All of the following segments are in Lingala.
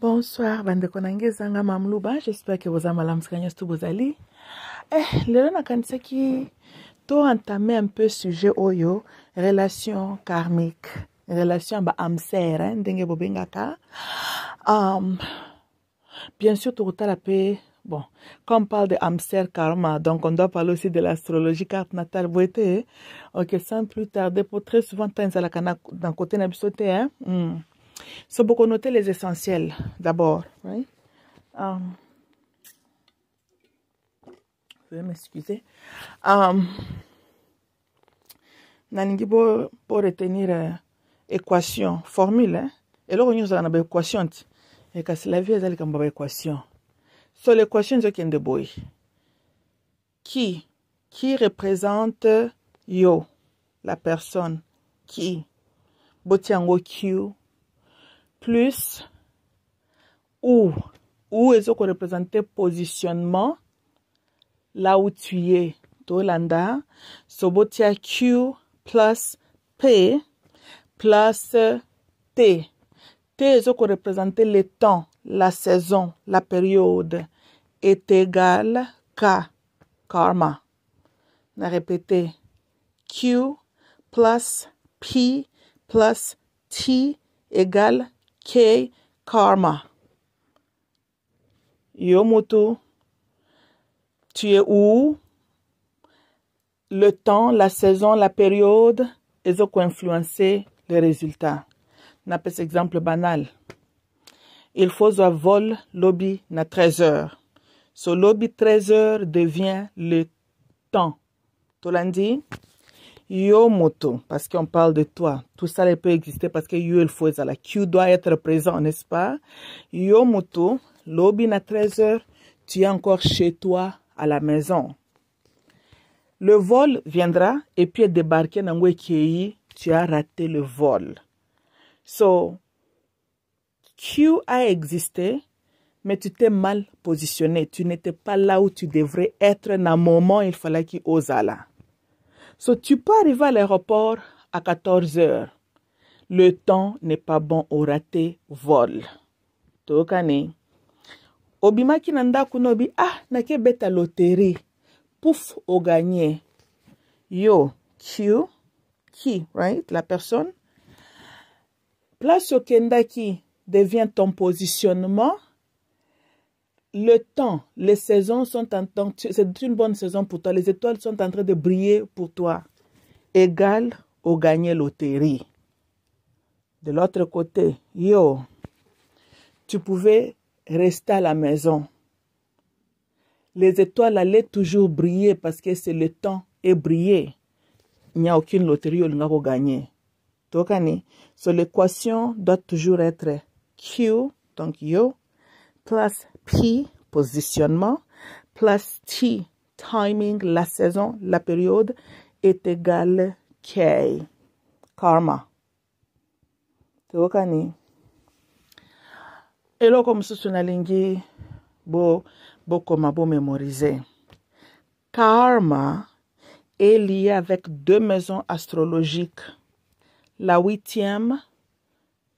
bonsoir bandeko na nge ezanga mamluba j'espère ke boza malamu sika nyonso to bozali eh lelo nakanisaki to entame un peu sujet oyo relation karmique relation ya baamsere eh, ndenge bobengaka um, bien sûr tokotala paix. bon quand on parle de amser karma donc on doit parler aussi de l'astrologie carte natale boye te hein. ok sans plus tarder po très souvent à ezalaka na d'un na biso te hein? mm. So, beaucoup noter les essentiels d'abord. Right? Um, je vais m'excuser. Um, pour po, pour retenir l'équation, eh, formule hein? Et là, nous avons une équation. l'équation. quand c'est la vie est likambo une équation. so l'équation de boye qui qui représente yo la personne qui botia un q plus OU. OU est-ce que représenter positionnement là où tu es. Tolanda, Sobotia Q plus P plus T. T est ce que représente le temps, la saison, la période. Est égal K, karma. On a Q plus P plus T égale Karma. Yomoto, tu es où? Le temps, la saison, la période, ils ont influencé les résultats. On pas exemple banal. Il faut un vol lobby à 13 heures. Ce so, lobby 13 heures devient le temps. Tu l'as Yo moto, parce qu'on parle de toi. Tout ça ne peut exister parce que yo il faut la Q doit être présent, n'est-ce pas? Yo moto, l'obin à 13h, tu es encore chez toi à la maison. Le vol viendra et puis débarquer dans Wekei, tu as raté le vol. So, Q a existé, mais tu t'es mal positionné. Tu n'étais pas là où tu devrais être. Dans un moment, il fallait qu'il là So, tu peux arriver à l'aéroport à 14 heures. Le temps n'est pas bon au raté vol. Tokane. Obima ki nanda kunobi, ah nake beta loterie pouf au gagné. yo q qui right la personne place au kendaki devient ton positionnement le temps, les saisons sont en temps. C'est une bonne saison pour toi. Les étoiles sont en train de briller pour toi. Égal au gagner loterie. De l'autre côté, yo, tu pouvais rester à la maison. Les étoiles allaient toujours briller parce que c'est le temps et briller. Il n'y a aucune loterie où on va gagner. So l'équation doit toujours être Q, donc yo, plus P, positionnement, plus T, timing, la saison, la période, est égal K, karma. Et Tokani. beau que nalingi bokoma bo mémoriser karma est lié avec deux maisons astrologiques la huitième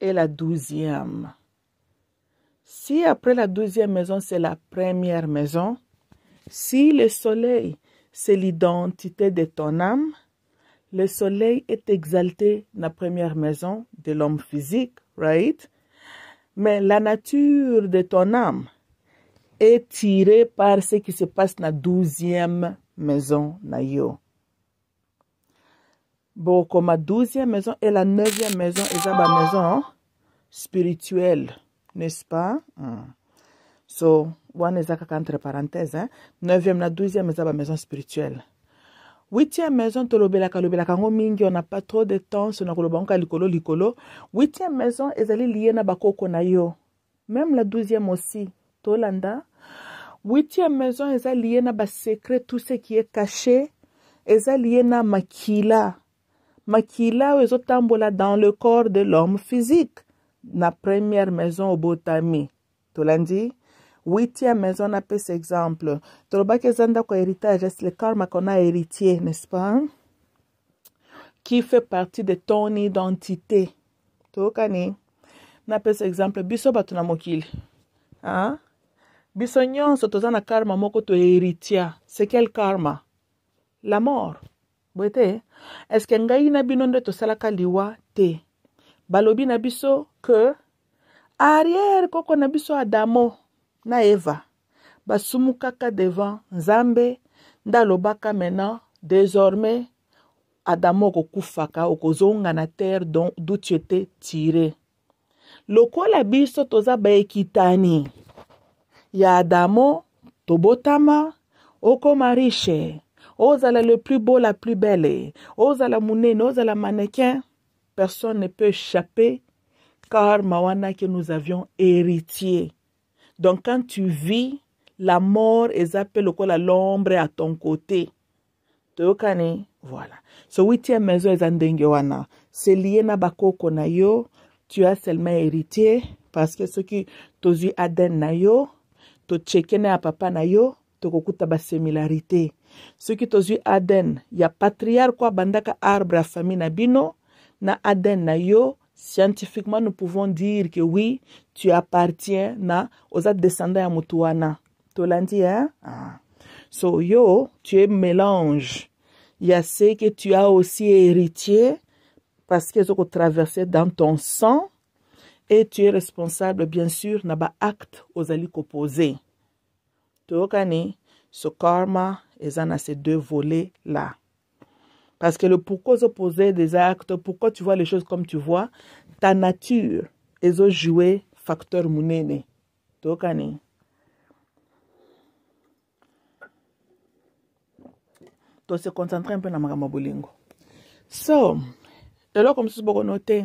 et la douzième si après la deuxième maison, c'est la première maison, si le soleil, c'est l'identité de ton âme, le soleil est exalté dans la première maison de l'homme physique, right? Mais la nature de ton âme est tirée par ce qui se passe dans la douzième maison, Nayo. Bon, comme la douzième maison et la neuvième maison, et ma maison spirituelle n'est-ce pas hmm. so wana eza kaka entre parenthèses. hein? neuvième la douzième eza maison spirituelle huitième maison tolobelaka kalobela kango mingi on a pas trop de temps so na koloba likolo likolo huitième maison ezali lie na bakoko na yo même la douzième aussi tolanda huitième maison eza lie na secret tout ce qui est caché eza lie na makila makila oyo ezotambola dans le corps de l'homme physique na première maison au obotami dit. huitième maison napesa exemple tolobaki eza zanda ko héritage c'est le karma qu'on a héritier n'est-ce pas qui fait partie de ton identité N'a napesa exemple biso bato na mokili hein? biso nyon so na karma moko tohéritia c'est quel karma la mort boye te estce ngai na bino to salaka liwa te balobi na biso ke arrière koko na biso adamo na eva basumu kaka devant nzambe nde alobaka maintenant désormais adamo okokufaka okozonga na terre d'où tu étais tiré lokola biso toza baekitani ya adamo tobotama okoma riche ozala le plus beau la plus belle ozala monene ozala mannequin personne ne peut échapper Car Mawana que nous avions héritier. Donc quand tu vis, la mort est appelée l'ombre à ton côté. Voilà. So huitième maison est wana. C'est lié na bakoko na yo. Tu as seulement héritier parce que ce qui tozu aden na yo, to chekene papa na yo, to kokuta ba similarité. Ce qui tozu aden, ya patriarque bandaka arbre à famille na bino, na aden na yo, scientifiquement, nous pouvons dire que oui, tu appartiens na, aux autres descendants à Mutuana. Tu l'as dit, hein? Ah. So, yo, tu es mélange. Il y a ce que tu as aussi héritier parce qu'ils ont traversé dans ton sang et tu es responsable, bien sûr, na ba acte aux alliés composés. Tu as ce karma, ils en a ces deux volets-là. Parce que le pourquoi opposé des actes, pourquoi tu vois les choses comme tu vois, ta nature, ils ont joué facteur mounene. Tokane. To se concentrer un peu na makambo bolingo. So, eloko mosusu bokono te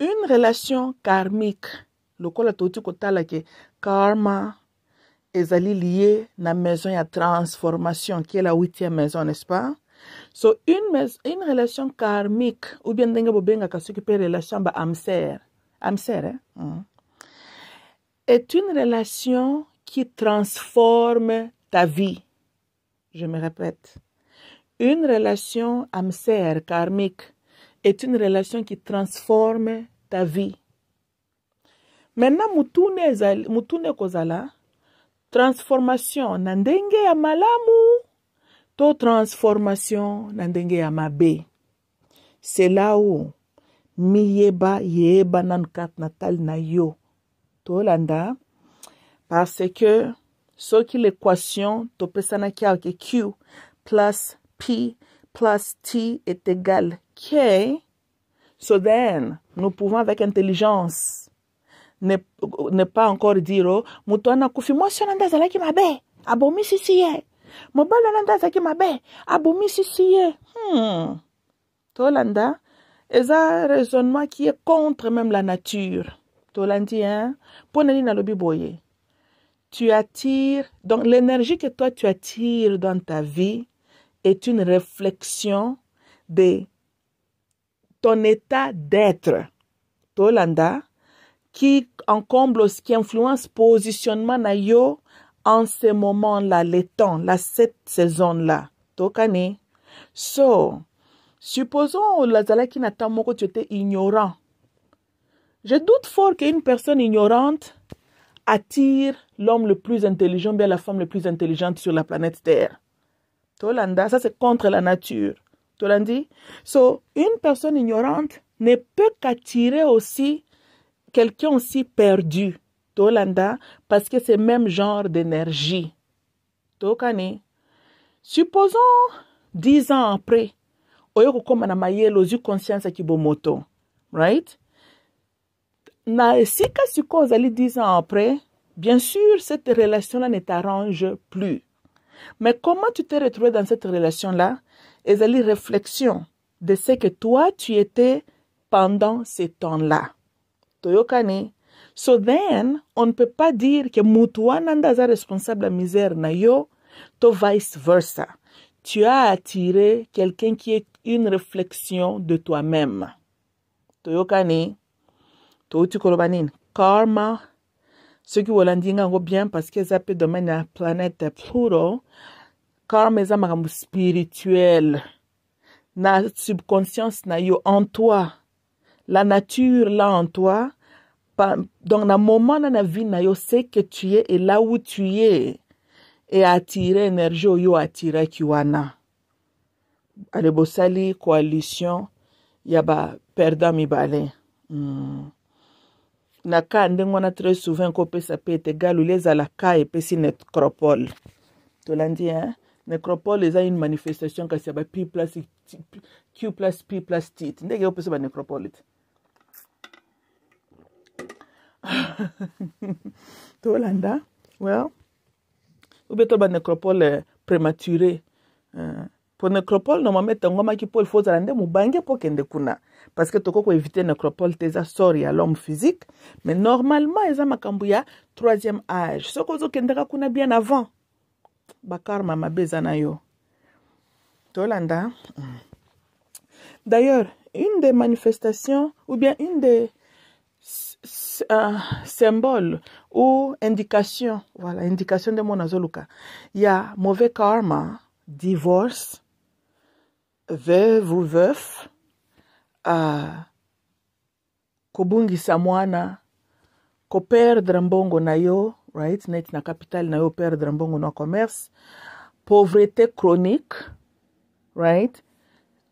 une relation karmique lokola touti kotala ke karma ezali lié la maison ya transformation qui est la huitième maison n'est-ce pas so une, une relation karmique ou bien ndenge bobengaka soki relation ba amser amser hein? mm. est une relation qui transforme ta vie je me répète une relation amser karmique est une relation qui transforme ta vie maintenant mutune là transformation na ndenge ya malamu to transformation na ndenge ya mabe sela où miyeba yeyeba nanu karte natale na yo tolanda parce que soki l'équation topesanaki awa ke q plus p plus t est égal k so then nous pouvons avec intelligence ne, ne pas encore dire o moto wana akufi mwasi wana nde azalaki mabe abomi sisi ye eh. mobali wana nde azalaki mabe abomi sisi ye eh. hmm. tolanda eza raisonnement qui est contre même la nature tolandi hein mpo na nini nalobi boye tu attires donc l'énergie que toi tu attires dans ta vie est une réflexion de ton état d'être tolanda qui encombre ce qui influence positionnement na en ce moment-là, les temps, la cette saison-là. Tokane. So, supposons que tu étais ignorant. Je doute fort qu'une personne ignorante attire l'homme le plus intelligent, bien la femme le plus intelligente sur la planète Terre. Tolanda, ça c'est contre la nature. Tolandi. So, une personne ignorante ne peut qu'attirer aussi quelqu'un aussi perdu tolanda parce que c'est même genre d'énergie supposons dix ans après oyo na conscience right dix ans après bien sûr cette relation là ne t'arrange plus mais comment tu t'es retrouvé dans cette relation là Et les réflexion de ce que toi tu étais pendant ces temps là toyokani so then on ne peut pas dire ke mutu wana nde aza responsable ya misère na yo to vice versa tu as attiré quelqu'un qui est une réflexion de toi-même toyokani touti koloba nini karma soki wolandinga yango bien parce que eza mpe domaine ya planète pluto karma eza makambo spirituel na subconscience na yo en toi la nature là en toi. Donc, dans le moment de la vie, je sais que tu es et là où tu es. Et attirer énergie, yo attirer kiwana. Ale bosali coalition, yaba perda mibale. Mm. na ka ndenge wana très souvent kopesa pe ete galuli ezala ka epesi necropole tolandi hein? necropole eza une manifestation kasi ya ba p plus q plus p plus tit ndenge opesa ba necropole te tolanda well ube toba necropole prématuré uh, po necropole normalement etongomaki mpo ilfa ozala nde mobange mpo okende kuna parce que tokoki koévite necropole te eza sort ya l'homme physique mais normalement eza makambo ya troisième âge soki ozokendaka kuna bien avant bakarma mabe eza na yo tolanda hmm. d'ailleurs une des manifestations ou bien une des Symbol euh, symbole ou indication, voilà, indication de azoluka Il y a mauvais karma, divorce, veuve ou veuf, euh, kobungi samoana, mwana, perdre mbongo na yo, right, net na capital na yo perdre mbongo na commerce, pauvreté chronique, right,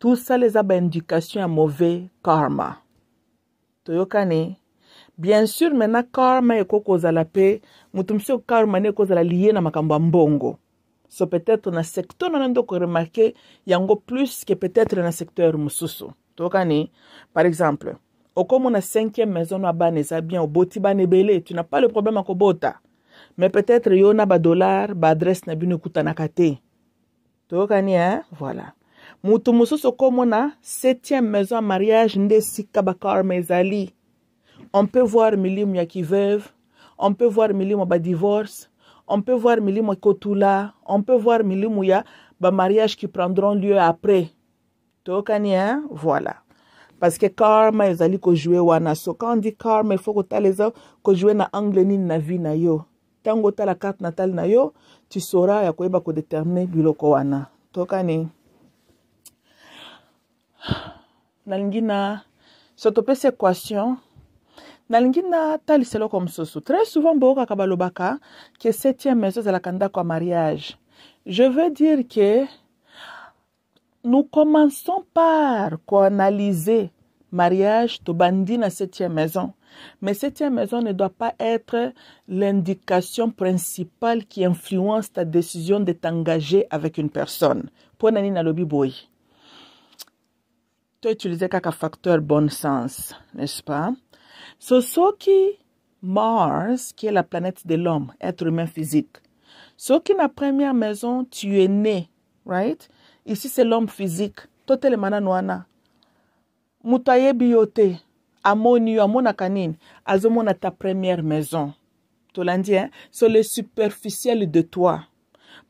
tout ça les a ben indication à mauvais karma. toyokane bien sur maintenant karma ekoki kozala mpe motu mosusu karma ne ekozala lie na makambo ya mbongo so peut-être na secteur wana nde okoremarke yango plus ke peut-être na secteur mosusu tokani par exemple okomona cinquième maison na bana eza bien oboti bana ebele tu n'as pas le problème ya kobota mais peut-être yo na badollar baadresse na bino ekutanaka te toyokani e voilà motu mosusu okomona septième maison ya mariage nde esika bakarma ezali On peut voir milimo ya kiveuve, on peut voir milimo ba divorce, on peut voir milimo ya kotula, on peut voir milimo ya ba mariage qui prendront lieu après. toyokani hein? voilà parce que karma ezali kojoue wana so quand on dit karma ifo kotala eza kojoue na angle nini na vie na yo ntango otala karte natale na yo tu sora ya koyeba kodetermine biloko wana tokani nalingi na so topesi équation nalingi natalisa eloko mosusu très souvent boyokaka balobaka ke septième maison ezalaka ndako ya mariage je veux dire que nous commençons par koanalyser mariage tobandi na septième maison mais septième maison ne doit pas être l'indication principale qui influence ta décision de t'engager avec une personne mpo na nini nalobi boye toutilize kaka facteur bon sens n'est-ce pas qui, Mars, qui est la planète de l'homme, être humain physique. qui la première maison, tu es né, right? Ici, c'est l'homme physique. totelemana na wana azomona ta première maison to hein? sur le superficiel de toi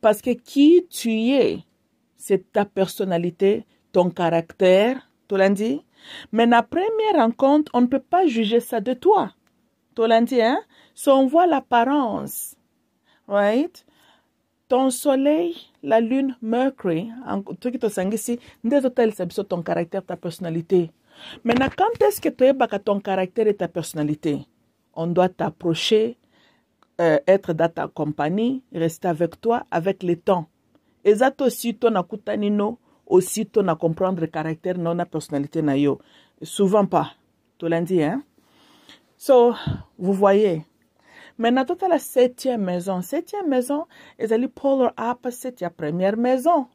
parce que qui tu es c'est ta personnalité ton caractère lundi mais la première rencontre, on ne peut pas juger ça de toi. Tolandi, hein? Si on voit l'apparence. Right? Ton soleil, la lune, Mercury, truc sang tu ndezo ce c'est ton caractère, ta personnalité. Maintenant, quand est-ce que tu es ton caractère et ta personnalité? On doit t'approcher, euh, être dans ta compagnie, rester avec toi avec le temps. Et ça aussi, ton akutanino, aussi to na comprendre caractère na yo na personnalité na yo souvent pas tolandi hein so vous voyez maintenant totala septième maison septième maison ezali polar opposite ya première maison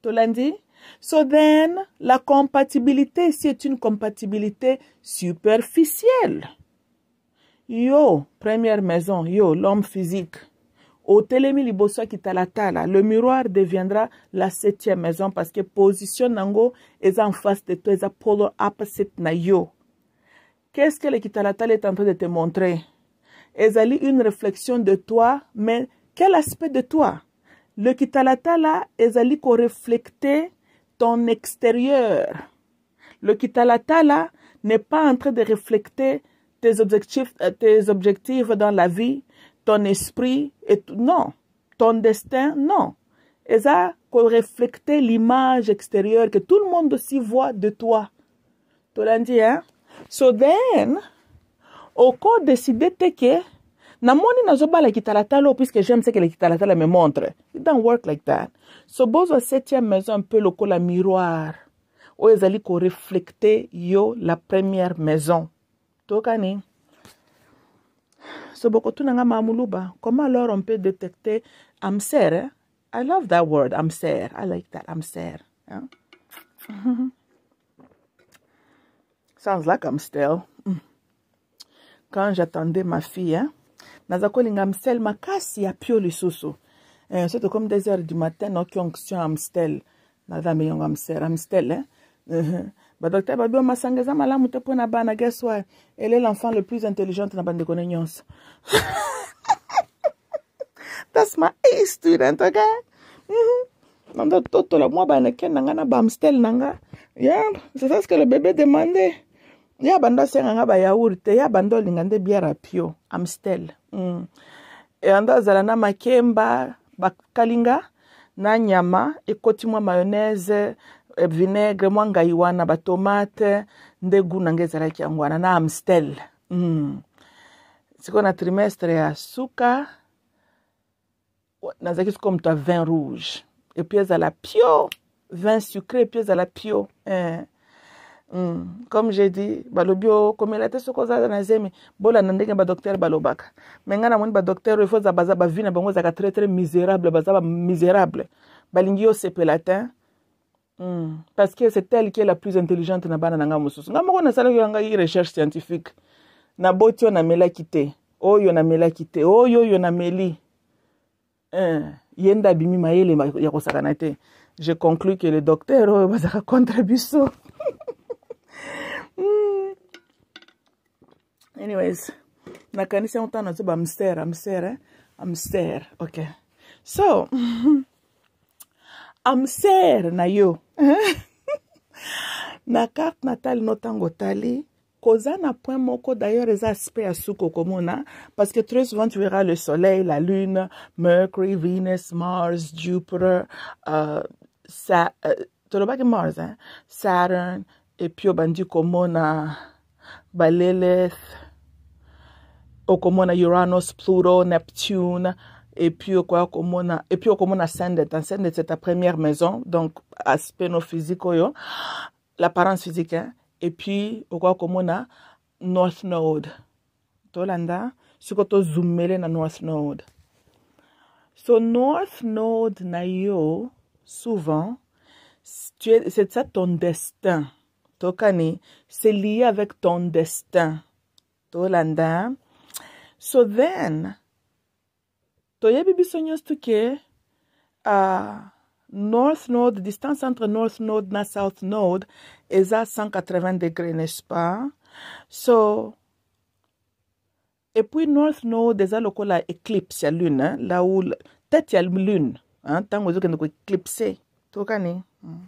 tolandi so then la compatibilité ici est une compatibilité superficielle yo première maison yo l'homme physique télémi liboso kitalatala le miroir deviendra la septième maison parce que position nango est en face de toi ils polo opposite na yo qu'est-ce que le kitalatala est en train de te montrer ezali une réflexion de toi mais quel aspect de toi le kitalatala ezali refléter ton extérieur le kitalatala n'est pas en train de refléter tes objectifs, euh, tes objectifs dans la vie ton esprit et non ton destin non eza koreflecte l'image extérieure que tout le monde aussi voit de toi tolandi hein so then okodeside te ke namoni nazobala kitalatala o puisque j'aime ce que le kitalatala me montre it don't work like that so bozwa septième maison un peu lokola miroir oyo ezali koreflecte yo la première maison tokani So bokotunanga mamuluba. Comment alors on peut détecter amser? Eh? I love that word, amser. I like that, amser. Yeah? Sounds like I'm still. Mm. Quand j'attendais ma fille, hein, eh? naza kolinga amstel makasi ya pio lisusu. Eh, surtout comme des heures du matin, okionction amstel. Naza meyongo amstel, eh? amstel, hein. badokter babio masanga eza malamu te mpona bana guess why elle est l'enfant le plus intelligente na bandeko na nyonso that's my a student ok mhm. nanda totola mwa baneke na nga na bamstel na nga ya c'est ça ce que le bébé demande ya bando asenganga bayaour te ya bando olinga nde biara pio amstel mm. yando azala na makemba bakalinga na nyama ekoti mwa mayonnaise vinaigre mwa ngai wana batomate nde gu na ngai ezalaki yango wana na amstel mm. sikoyo na trimestre ya suka nazalaki sikoyo moto ya vin rouge epui ezala pio vin sucré epui ezala pio eh. Mm. comme j'ai dit balobi okomela te soki ozaza na zemi bolanda ndenge badocteur balobaka me ngai namoni badocteur efo baza bavi na bango ezalaka très très misérable baza bamisérable balingi yosepela te Mm. parce que c'est elle qui est la plus intelligente na bana na ngai mosusu ngai moko nasalaki yangai recherche scientifique naboti oyo namelaki te oyo namelaki te oyo oyo nameli eh, ye nde abimi mayele ya kosakana te je conclus que le docteur oyo bazaka contre biso mm. anyways nakanisi yango ntana zoba amster amster eh? amster ok so amster na yo na carte natali no ntango otali koza na point moko d'ailleurs eza aspect ya suki okomona parce que très souvent tu verras le soleil la lune mercury venus mars jupiter euh, sa, euh, tolobaki mars hein? saturn epuis obandi komona baleleth okomona uranus pluto neptune et puis okomona et puis okomona Sandet Sandet c'est ta première maison donc aspect no physique oh l'apparence physique hein? et puis a North Node tolanda tu zoomes na North Node so North Node na yo souvent c'est ça ton destin tokani c'est lié avec ton destin tolanda so then toyebi biso nyonso tuke uh, north node distance entre north node na south node eza 180 degré n'est-ce pas so et puis north node eza lokola eclipse ya lune hein? la où tête ya lune hein? ntango ezokende koeclipse tokani mm.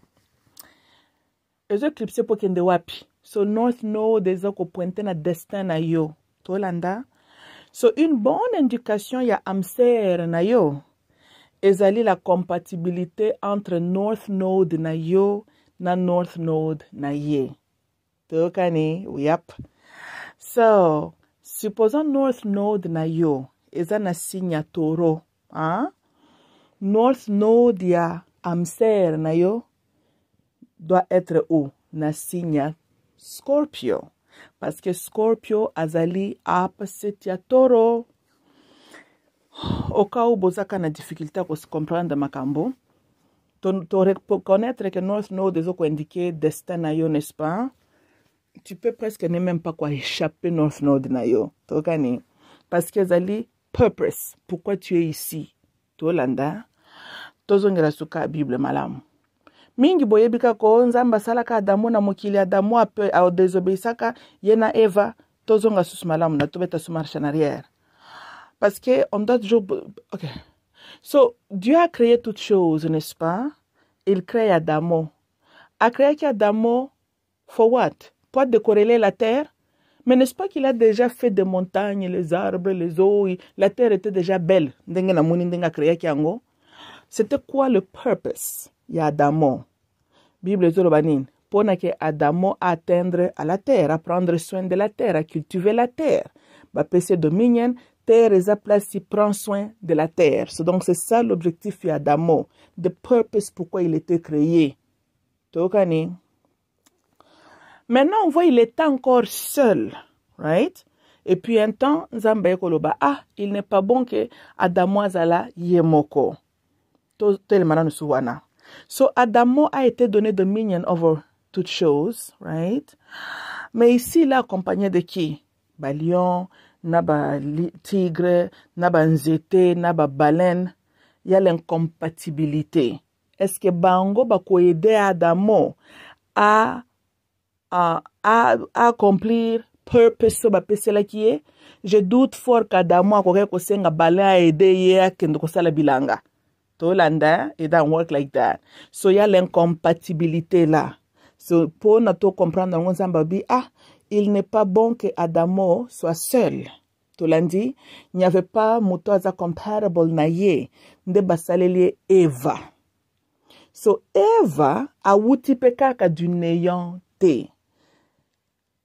ezoeclipse mpo kende wapi so north node eza kopointe na destin na yo tolanda so une bonne indication ya amsere na yo ezali la compatibilité entre north node na yo na north node na ye toyokani yap so supposant north node na yo eza na signe ya toro hein? north node ya amsere na yo doit être où na signe ya scorpio parceke scorpio azali opposite ya toro okao bozaka na difficulté ya kocomprendre makambo toreconnaître to que north nord ezokoindike destin na yo n'est-ce pas tu peux presque ne même pas quoi échapper north nord na yo tokani parceke ezali purpose pourquoi tu es ici tolanda tozongela suka bible malamu mingi boyebika koonza mbasalaka adamu na mokili adamu ape adesobéisaka ye yena eva tozonga susu malamu na tobeta su marche en arrière parce que on doit toujours ok so dieu a créé toutes choses n'est-ce pas il crée adamo créé adamo for what pour décorréler la terre mais n'est-ce pas qu'il a déjà fait des montagnes les arbres les eaux la terre était déjà belle ndenge namoni ndenge akreaki yango c'était quoi le purpose a adamo Bible dit pour mpona ke adamo atteindre à la terre prendre soin de la terre à cultiver la terre Ba ye dominion terre à place prend soin de la terre donc c'est ça l'objectif de adamo the purpose pourquoi il était créé tokani maintenant on voit il est encore seul right et puis un temps nzambe koloba ah il n'est pas bon que adamo Zala yemoko. moko totelemana nosu So Adamo a été donné dominion over toutes choses, right? Mais ici, il est accompagné de qui Ba lion, na ba tigre, na ba nzete, na ba baleine. Il y a l'incompatibilité. Est-ce que Bango ba aider Adamo à, à, à, à accomplir purpose oyo bapeselaki ye je doute fort kadamo akoki kosenga bale aede ye akende kosala bilanga tolanda it doesn't work like that so ya l'incompatibilité là so mpona tocomprendre yango nzambe abi ah il n'est pas bon que adamo soit seul tolandi n'y avait pas moto aza comparable na ye nde basaleli ye eva so eva awuti mpe kaka du néant te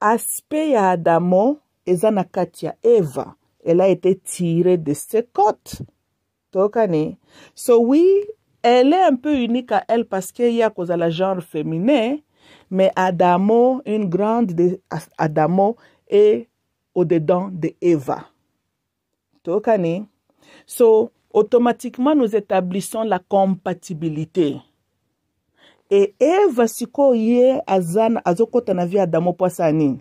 aspe ya adamo eza na kati ya eva elle a été tirée de ses côtes toyoka ni so oui elle est un peu unique à elle parce que ya kozala genre féminin mais adamo une grande de adamo est au-dedans de eva toyoka ni so automatiquement nous établissons la compatibilité e eva sikoyo ye aza azokɔta na vie adamo mpo asala nini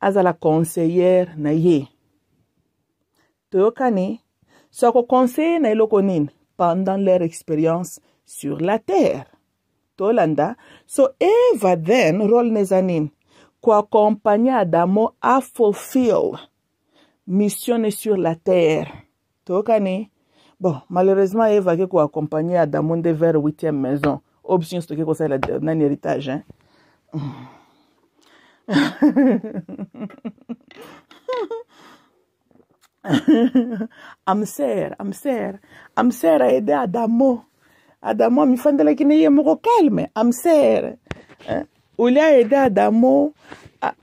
azala conseillere na ye toyokani Ce conseiller na eloko nini pendant leur expérience sur la terre tolanda so eva then role nezanin, ko Adamo a adamo la mission sur la terre tokani bon malheureusement eva qui koakompagne adamo de vers 8e maison option nyonso toke kosalela nani héritage hein? amser amser amser a aidé adamo adamo amifanda lakini pas moko calme amser Oulia a aidé eh? adamo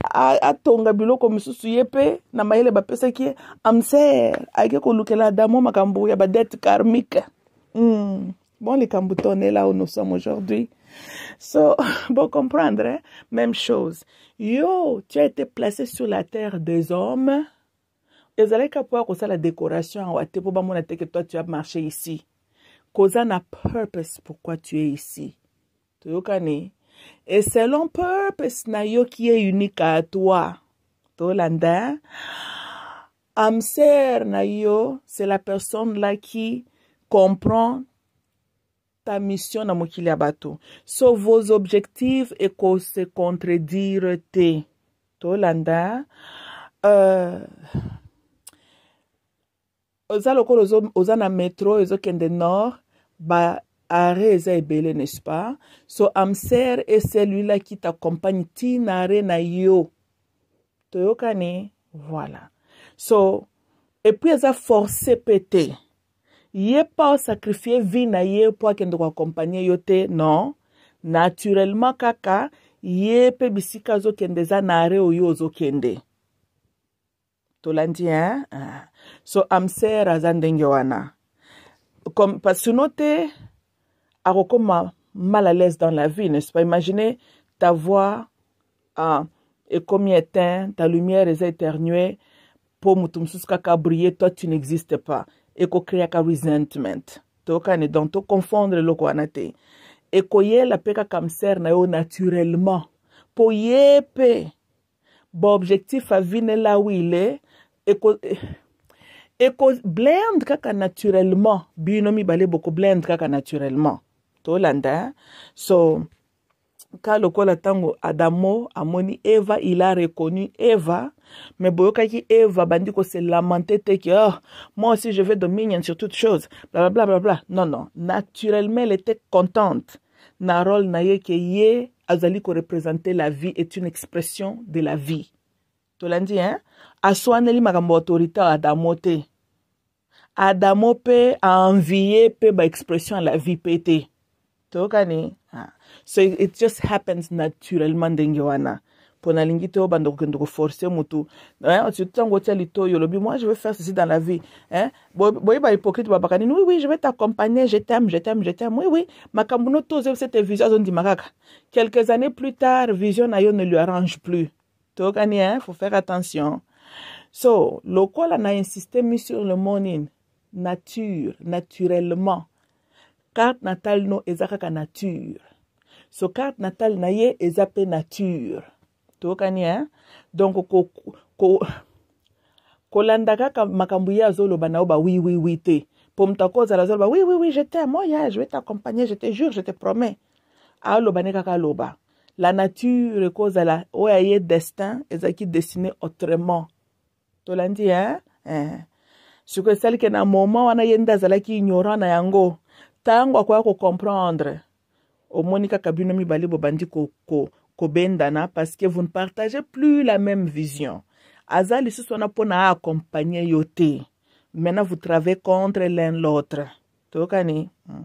atonga biloko misusu yepe na mayele bapesaki ye amser ayaki kolukela adamo makambo ya badete karmique mm. bon les camboutons sont là où nous sommes aujourd'hui so bon comprendre hein? même chose yo tu as été placé sur la terre des hommes ezalaki ka mpo ya kosala décoration awa te mpo bamona teke toi tu as marché ici koza na purpose pourquoi tu es ici toyokani e selon purpose na yo qui est unique à toi tolanda âme sœur na yo c'est la personne là qui comprend ta mission na mokili ya bato so vos objectifs ekose contredire te tolanda euh, oza lokola oza na metro ezokende nord ba arrêt eza ebele n'est-ce pas so amser e celui-là qui t'accompagne ntina arrêt na yo toyokani voilà so epuis eza forcé mpe te ye mpa osakrifie vi na ye mpo akende koakompagne yo te non naturellement kaka ye mpe bisika azokende eza na arrêt oyo ozokende tolandi e so amser aza ndenge wana parce sino te akokóma mal à l'aise dans la vie n'est-ce pas imagine ta voix uh, ah, ekómi éteint ta lumière eza éternuée mpo moto mosusu kaka abriller toi tu n'existe pas ekokreaka resentment toyokani donc tokofondre eloko wana te ekoyela mpe kaka misere na yo naturellement mpo ye mpe baobjectif avine la wi le ekoblende eh, kaka naturellement bino mibale bokoblende kaka naturellement tolanda so ka lokola ntango adamo amoni eva il a reconnu eva me boyokaki eva bandi kose lamente te ke oh, moi aussi je vais dominion sur toute chose blablabla non non naturellement elle était contente na role na ye ke ye azali korepresente la vie est une expression de la vie tolandi hein aswaneli makambo ya autoritaire adamo te adamo pe aanvie mpe baexpression expression la vie mpe te toyokani ah. so it, just happens naturellement ndenge wana mpona forcer te obanda kokende koforce motu eh, ntango otia litoyi olobi moi je veux faire ceci dans la vie eh, boyeba hypocrite babaka nini oui oui je vais t'accompagner je t'aime je t'aime je t'aime oui oui makambo no tous cette vision azondima kaka quelques années plus tard vision na ne lui arrange plus toyokani eh, faut faire attention so lokola na insiste mi sur le mot nini nature naturellement carte natale no eza kaka nature so carte natale na ye eza mpe nature toyokani e donc ko, ko, kolanda kaka makambo ye azoloba na yo ba wiwiwi oui, oui, te mpo moto akozala azoloba wiwiwi oui, oui, je t'aime oya oh je vais t'accompagner je te jure je te promets aloba nde kaka aloba la nature ekozala oyo aye destin ezalaki destine autrement tolandi e eh. siko esalike na moma wana ye nde azalaki ignorant na yango ntango akoya kocomprendre omoni kaka bino mibale bobandi kobendana ko, ko parceke vous ne partagez plus la même vision aza lisusu wana mpona aakompagne yo te maintenant vous travaillez contre l'un l'autre toyokani mm.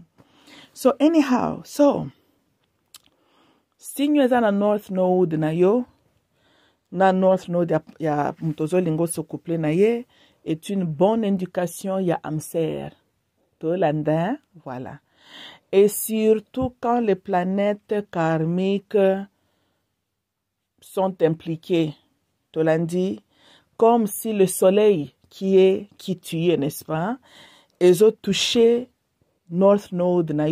so anyhow so sinyo eza na north node na yo na north node ya, ya na ye est une bonne indication ya amser tolanda voilà et surtout quand les planètes karmiques sont impliquées tolandi comme si le soleil qui est qui tue n'est-ce pas Et ont touché north node na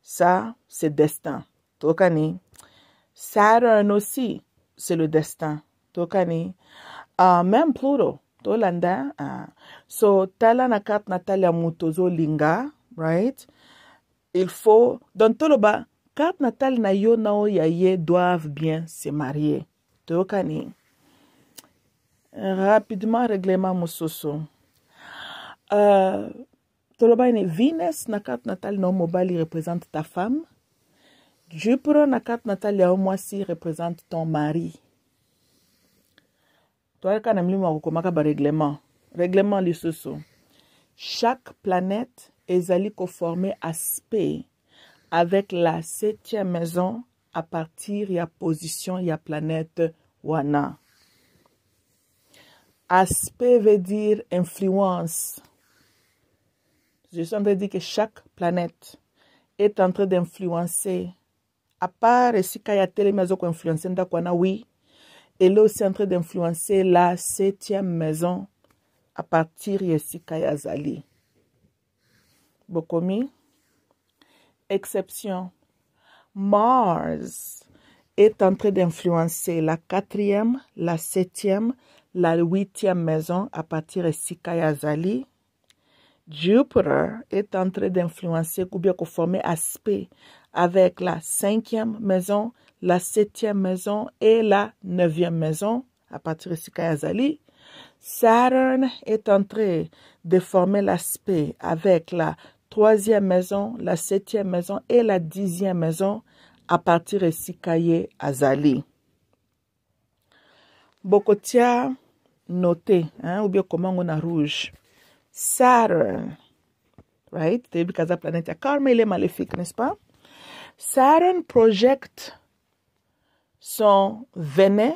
ça c'est destin tokani Saturn aussi c'est le destin tokani uh, même pluto tolanda uh. so tala na karte natale ya moto ozolinga right il faut donc toloba karte natale na yo na oyo ya ye doivent bien se marier toyokani rapidement règlement mosusu uh, ah, toloba ene venus na karte natale na yo mobali représente ta femme Je prends la carte natale ya elle représente ton mari. toyaka na milimo ya règlement. bareglement reglement chaque planète est allée conformer aspect avec la septième maison à partir de la position de la planète wana aspect veut dire influence je suis en train de dire que chaque planète est en train d'influencer à part si ya qui influencent? influence, oui elle est en train d'influencer la septième maison à partir de Sikaya Zali. bokomi exception mars est en train d'influencer la quatrième la septième la huitième maison à partir de Sikaya Zali. Jupiter est en train d'influencer ou bien former aspect avec la cinquième maison, la septième maison et la neuvième maison, à partir de Azali. Saturn est entré de former l'aspect avec la troisième maison, la septième maison et la dixième maison à partir de Sikaye Azali. Bokotia noté, hein, ou bien comment on a rouge. Saturn, right? C'est la planète à karma, il est maléfique, n'est-ce pas? Saren projette son venin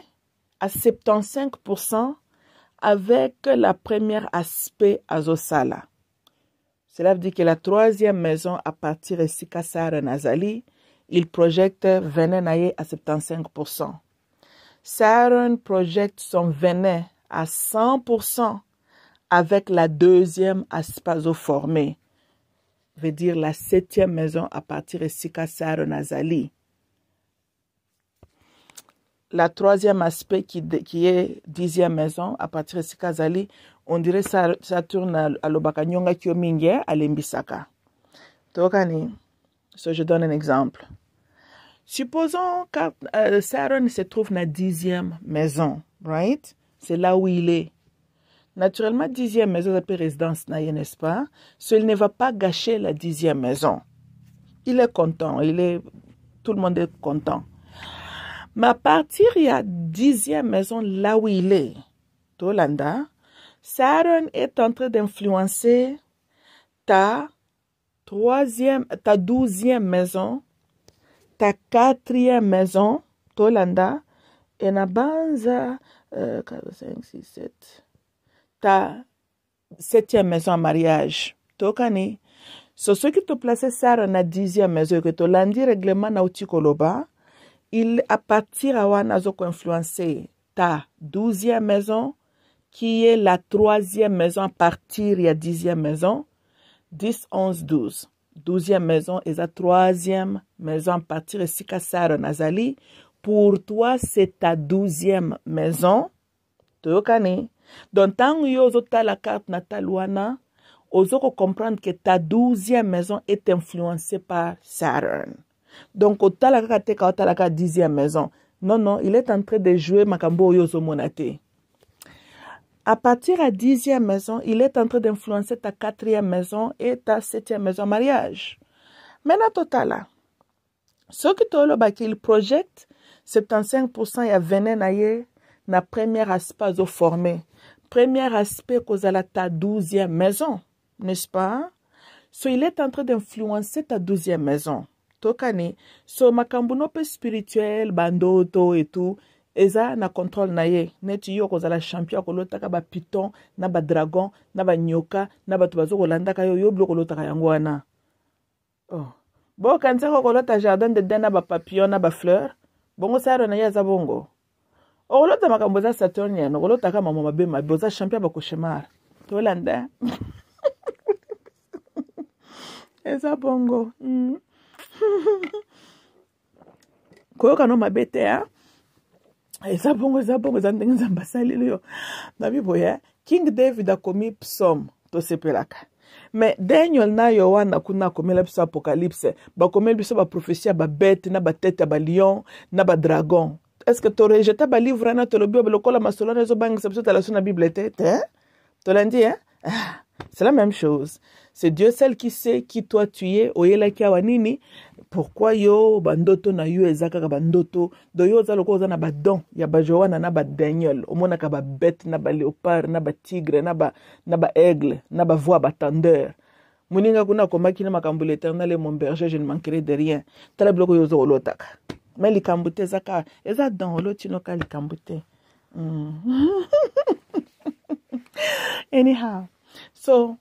à 75% avec la première aspect Azosala. Cela veut dire que la troisième maison à partir de Sika Azali, il projette venin à 75%. Saren projette son venin à 100% avec la deuxième aspect formée veut dire la septième maison à partir de Sika, Sikasaro Nazali. La troisième aspect qui, qui est dixième maison à partir de Sika, Zali, on dirait ça, ça tourne à, l'Obakanyonga Kyominge, à l'Embisaka. Tokani, je donne un exemple. Supposons que euh, se trouve dans la dixième maison, right? C'est là où il est. Naturellement, dixième maison, de la résidence, n'est-ce pas? cela ne va pas gâcher la dixième maison. Il est content, il est, tout le monde est content. Mais à partir de la dixième maison, là où il est, Tolanda, Saron est en train d'influencer ta troisième, ta douzième maison, ta quatrième maison, Tolanda, et na banza, 4, 5, 6, 7, 7e maison mariage, Tokani. Ceux qui te placent ça en 10e maison, que tu l'as dit, règlement au Tikolo, il a parti à Wana Zoko influencer ta 12e maison, qui est la 3e maison à partir, il 10e maison, 10, 11, 12. 12e maison, est y 3e maison à partir, et si ça Zali, pour toi, c'est ta 12e maison, Tokani. donc ntango yo ozotala carte natale wana ozokokomprendre ke ta 12e maison est influencée par saturn donc otala kaka te ka otala kaka 10e maison non non il est en train de jouer makambo oyo ozomona te à partir à 10e maison, il est en train d'influencer ta quatrième maison et ta septième maison mariage. Maintenant, total, ce qui te il projette 75% ya vene na ye na première aspect formé. Premier aspect que à ta douzième maison, n'est-ce pas? So, il est en train d'influencer ta douzième maison. tokani so makambuno pe spirituel bandoto et tout eza na contrôle na ye neti yo okozala champion ba piton, na ba dragon, na ba nyoka, na bato baza kolandaka yo yo biloko olotaka yango wana oh. bokanisaka okolota jardin dena na papillon, na ba fleur, bongo sayaro na ya okolota makambo eza saturnian okolotaka mama mabe mabe oza champion bakoshemara tolanda eza bongo mm. koyokana mabe te a ah. eza bongo eza bongo eza ndenge nzambe asaleli yo nabi boye king david akomi psaume tosepelaka me daniel na yo wana kuna akomela biso apocalypse bakomeli biso baprofesi ya babete na batete ya balion na badragon est-ce que livre torejeta le wana tolobi lokola masolo wana ezobangisa biso tala so la bible te te tolandi hein, hein? Ah, c'est la même chose c'est dieu celle qui sait qui toi tu es Oyela awa pourquoi yo bandoto na yo ezaka kaka bandoto do yo oza lokola oza na badon ya bajoana na badaniel omonaka babete na baléopard na batigre na na ba na ba bavoi batendeur moninga kuna akomaki na makambo l'éternel et mon berger je ne manquerai de rien tala biloko yo oza kolotaka me likambo te eza kaka eza danrolo ntino ka likambo te mm. anyhow so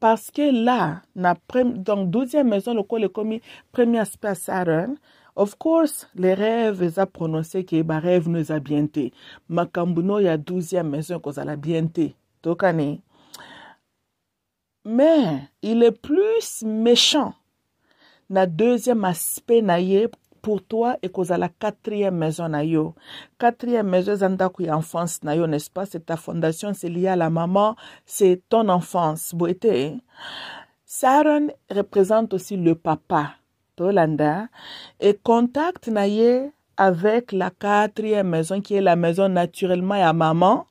parce que là na prem, donc douzième maison lokola ekomi premier aspect ya saturn of course les rêves eza prononce ke barêve no eza bien te makambo no ya douzième maison ekozala bien te tokani mais il est plus méchant na deuxième aspect na ye pour toi la quatrième maison na yo quatrième maison eza ndako ya enfance na n'est-ce pas c'est ta fondation c'est lié à la maman c'est ton enfance beauté. Hein? saron représente aussi le papa tolanda et contact na avec la quatrième maison qui est la maison naturellement à maman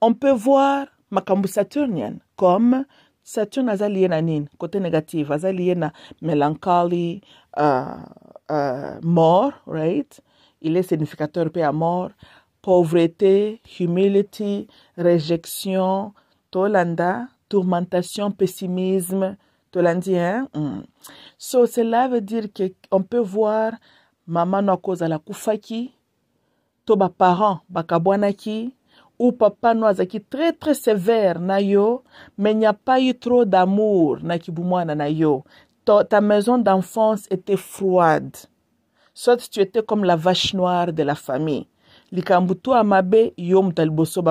on peut voir cambo Saturnien comme saturne aza lié côté négatif, aza lié na mélancolie euh, uh, mort, right? Il est significateur pe à mort, pauvreté, humility, réjection, tolanda, tourmentation, pessimisme, tolandien. Mm. So cela veut dire que on peut voir mama no akozala kufaki to baparent bakabwanaki ou papa no azalaki très très sévère na yo me n'y a pas eu trop d'amour na kibumwana na yo ta, maison d'enfance était froide. Soit tu étais comme la vache noire de la famille. Likambutu amabe yom talboso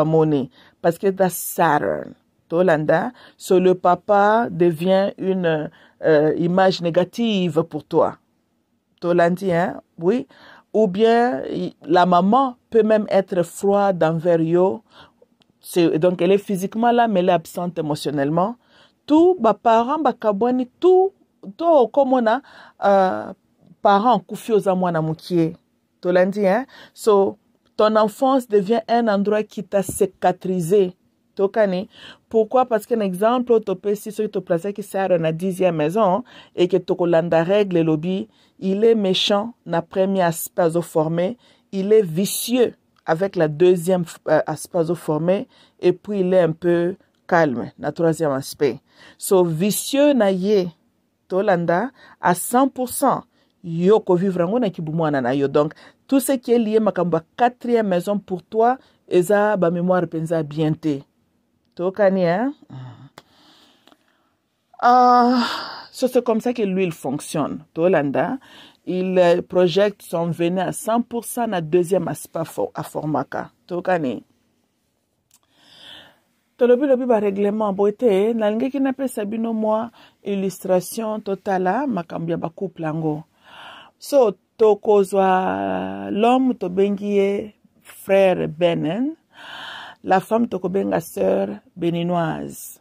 parce que ta saturn tolanda le papa devient une euh, image négative pour toi tolandi hein? oui ou bien la maman peut même être froide envers yo donc elle est physiquement là mais elle est absente émotionnellement tout ma kabwani tout to okomona uh, parent akufi oza mwana mokie tolandi hein so ton enfance devient un endroit qui t'a cicatrisé tokani pourquoi parce qu'un exemple topesi soki toplasaki sara na dixième maison eke tokolanda règle elobi il est méchant na premier aspect azoforme il est vicieux avec la deuxième euh, aspect azoforme et puis il est un peu calme na troisième aspect so vicieux na ye tolanda à 100% yo kovivre yango na kibumu wana na yo donc tout ce qui est lié makambo ya quatrième maison pour toi eza bamémoire mpenza bien te tokani e uh, so c'est comme ça que l'huile fonctionne tolanda il euh, projecte son venin à 100% na deuxième aspect aformaka tokani tolobi-lobi bareglement boye te nalingaki napesa bino mwa illustration totala makambo ya bacouple yango so tokozwa l'homme tobengi ye frère benen la femme tokobenga sœur beninoise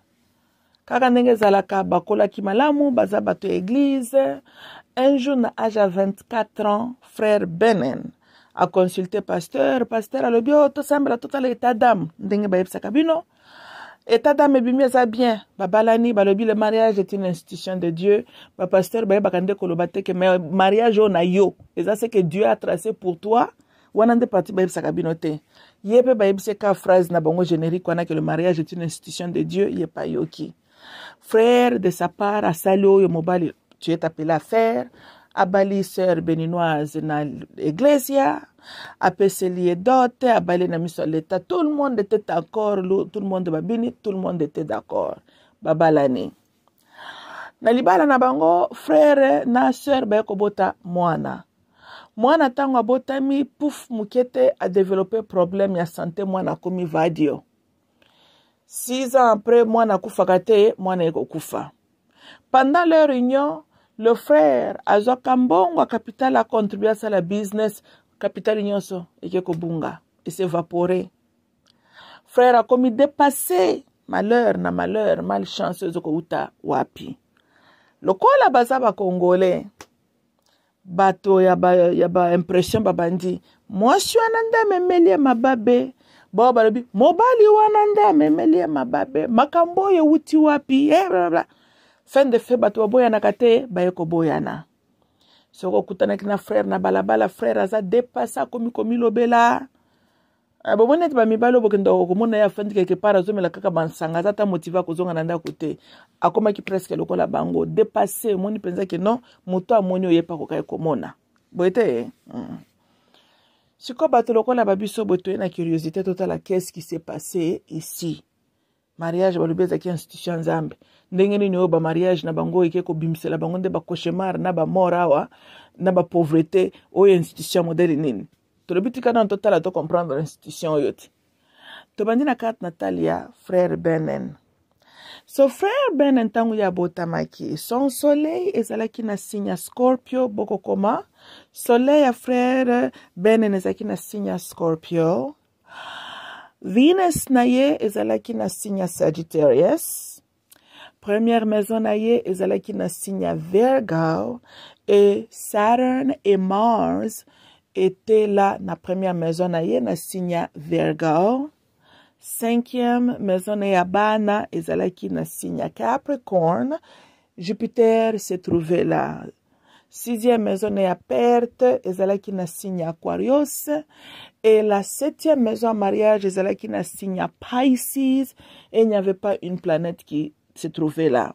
kaka ndenge ezalaka bakolaki malamu baza bato ya eglize un jour na age ya 24 ans frère benen aconsulte pasteur pasteur alobi o oh, tosambela totala etat dame ndenge bayebisaka bino état d'âme ebimi eza bien babalani balobi le mariage est une institution de dieu bapaster bayebaka nde koloba te ke mais mariage oyo na yo eza ce que dieu a tracé pour toi wana nde parti bayebisaka bino te ye mpe bayebisi ka phrase na bango générique wana ke le mariage est une institution de dieu ye payoki frère de sa part asali oyo mobali tu es appelé à faire abalisœur béninoise na eglesia apeseli ye do te abali na miso ya leta tout le monde était d'accord tout le monde babini tout le monde était d'accord babalani na libala na bango frere na sœur baye kobota mwana mwana ntango abotami pouf moke te adevelope problème ya sante mwana akomi vadio six ans apres mwana akufaka te mwana ye kokufa pendant leur union le frère azwaka mbongo akapitale acontribue asala business kapitale nyonso eke kobunga esevapore frère akomi depasse malheur na malheur malchance ezokouta wapi lokola baza bakongole bato ya baimpression ba babandi mwasi wana nde amemeli ye mababe bao balobi mobali wana nde amemeli ye mababe makambo oyo ewuti wapi eh, blablabla fin de fe bato baboyanaka te baye koboyana soki okutanaki na frere na balabala frere aza depase akomi komilobela eh, bomoni ete bamibali oyo bokendaka komona ye afandi quelque part azomela kaka bansanga aza ta motive akozonga na ndako te akomaki presque lokola bango depase omoni mpenza ke non moto amoni oyepa kokai komona boye te eh? mm. sikoyo bato lokola babiso boye toye na curiosité totala qu'est ce qui s'est passé ici mariage balobi ezalaki institution nzambe ndenge nini oyo bamariage na bango eke kobimisela bango nde bakoshemar na bamor awa na bapauvreté oyo institution modele nini tolobi tika nano totala tocomprendre institution oyo ti tobandi na karte natale ya frère benen so frère benen ntango ye abotamaki son soleil ezalaki na signe ya scorpio bokokoma soleil ya frère benen ezalaki na signe ya scorpio venus na ye ezalaki na signe ya sagittarius première maison na ye ezalaki na signe ya virgo e saturn e mars était là na première maison na ye na signe ya virgo cinquième maison na ye ya bana ezalaki na signe ya capricorne jupiter se trouvait là sixième maison na ye ya perte ezalaki na signe ya aquarius Et la septième maison en mariage, c'est là qui n'a signé Pisces. Et il n'y avait pas une planète qui s'est trouvé là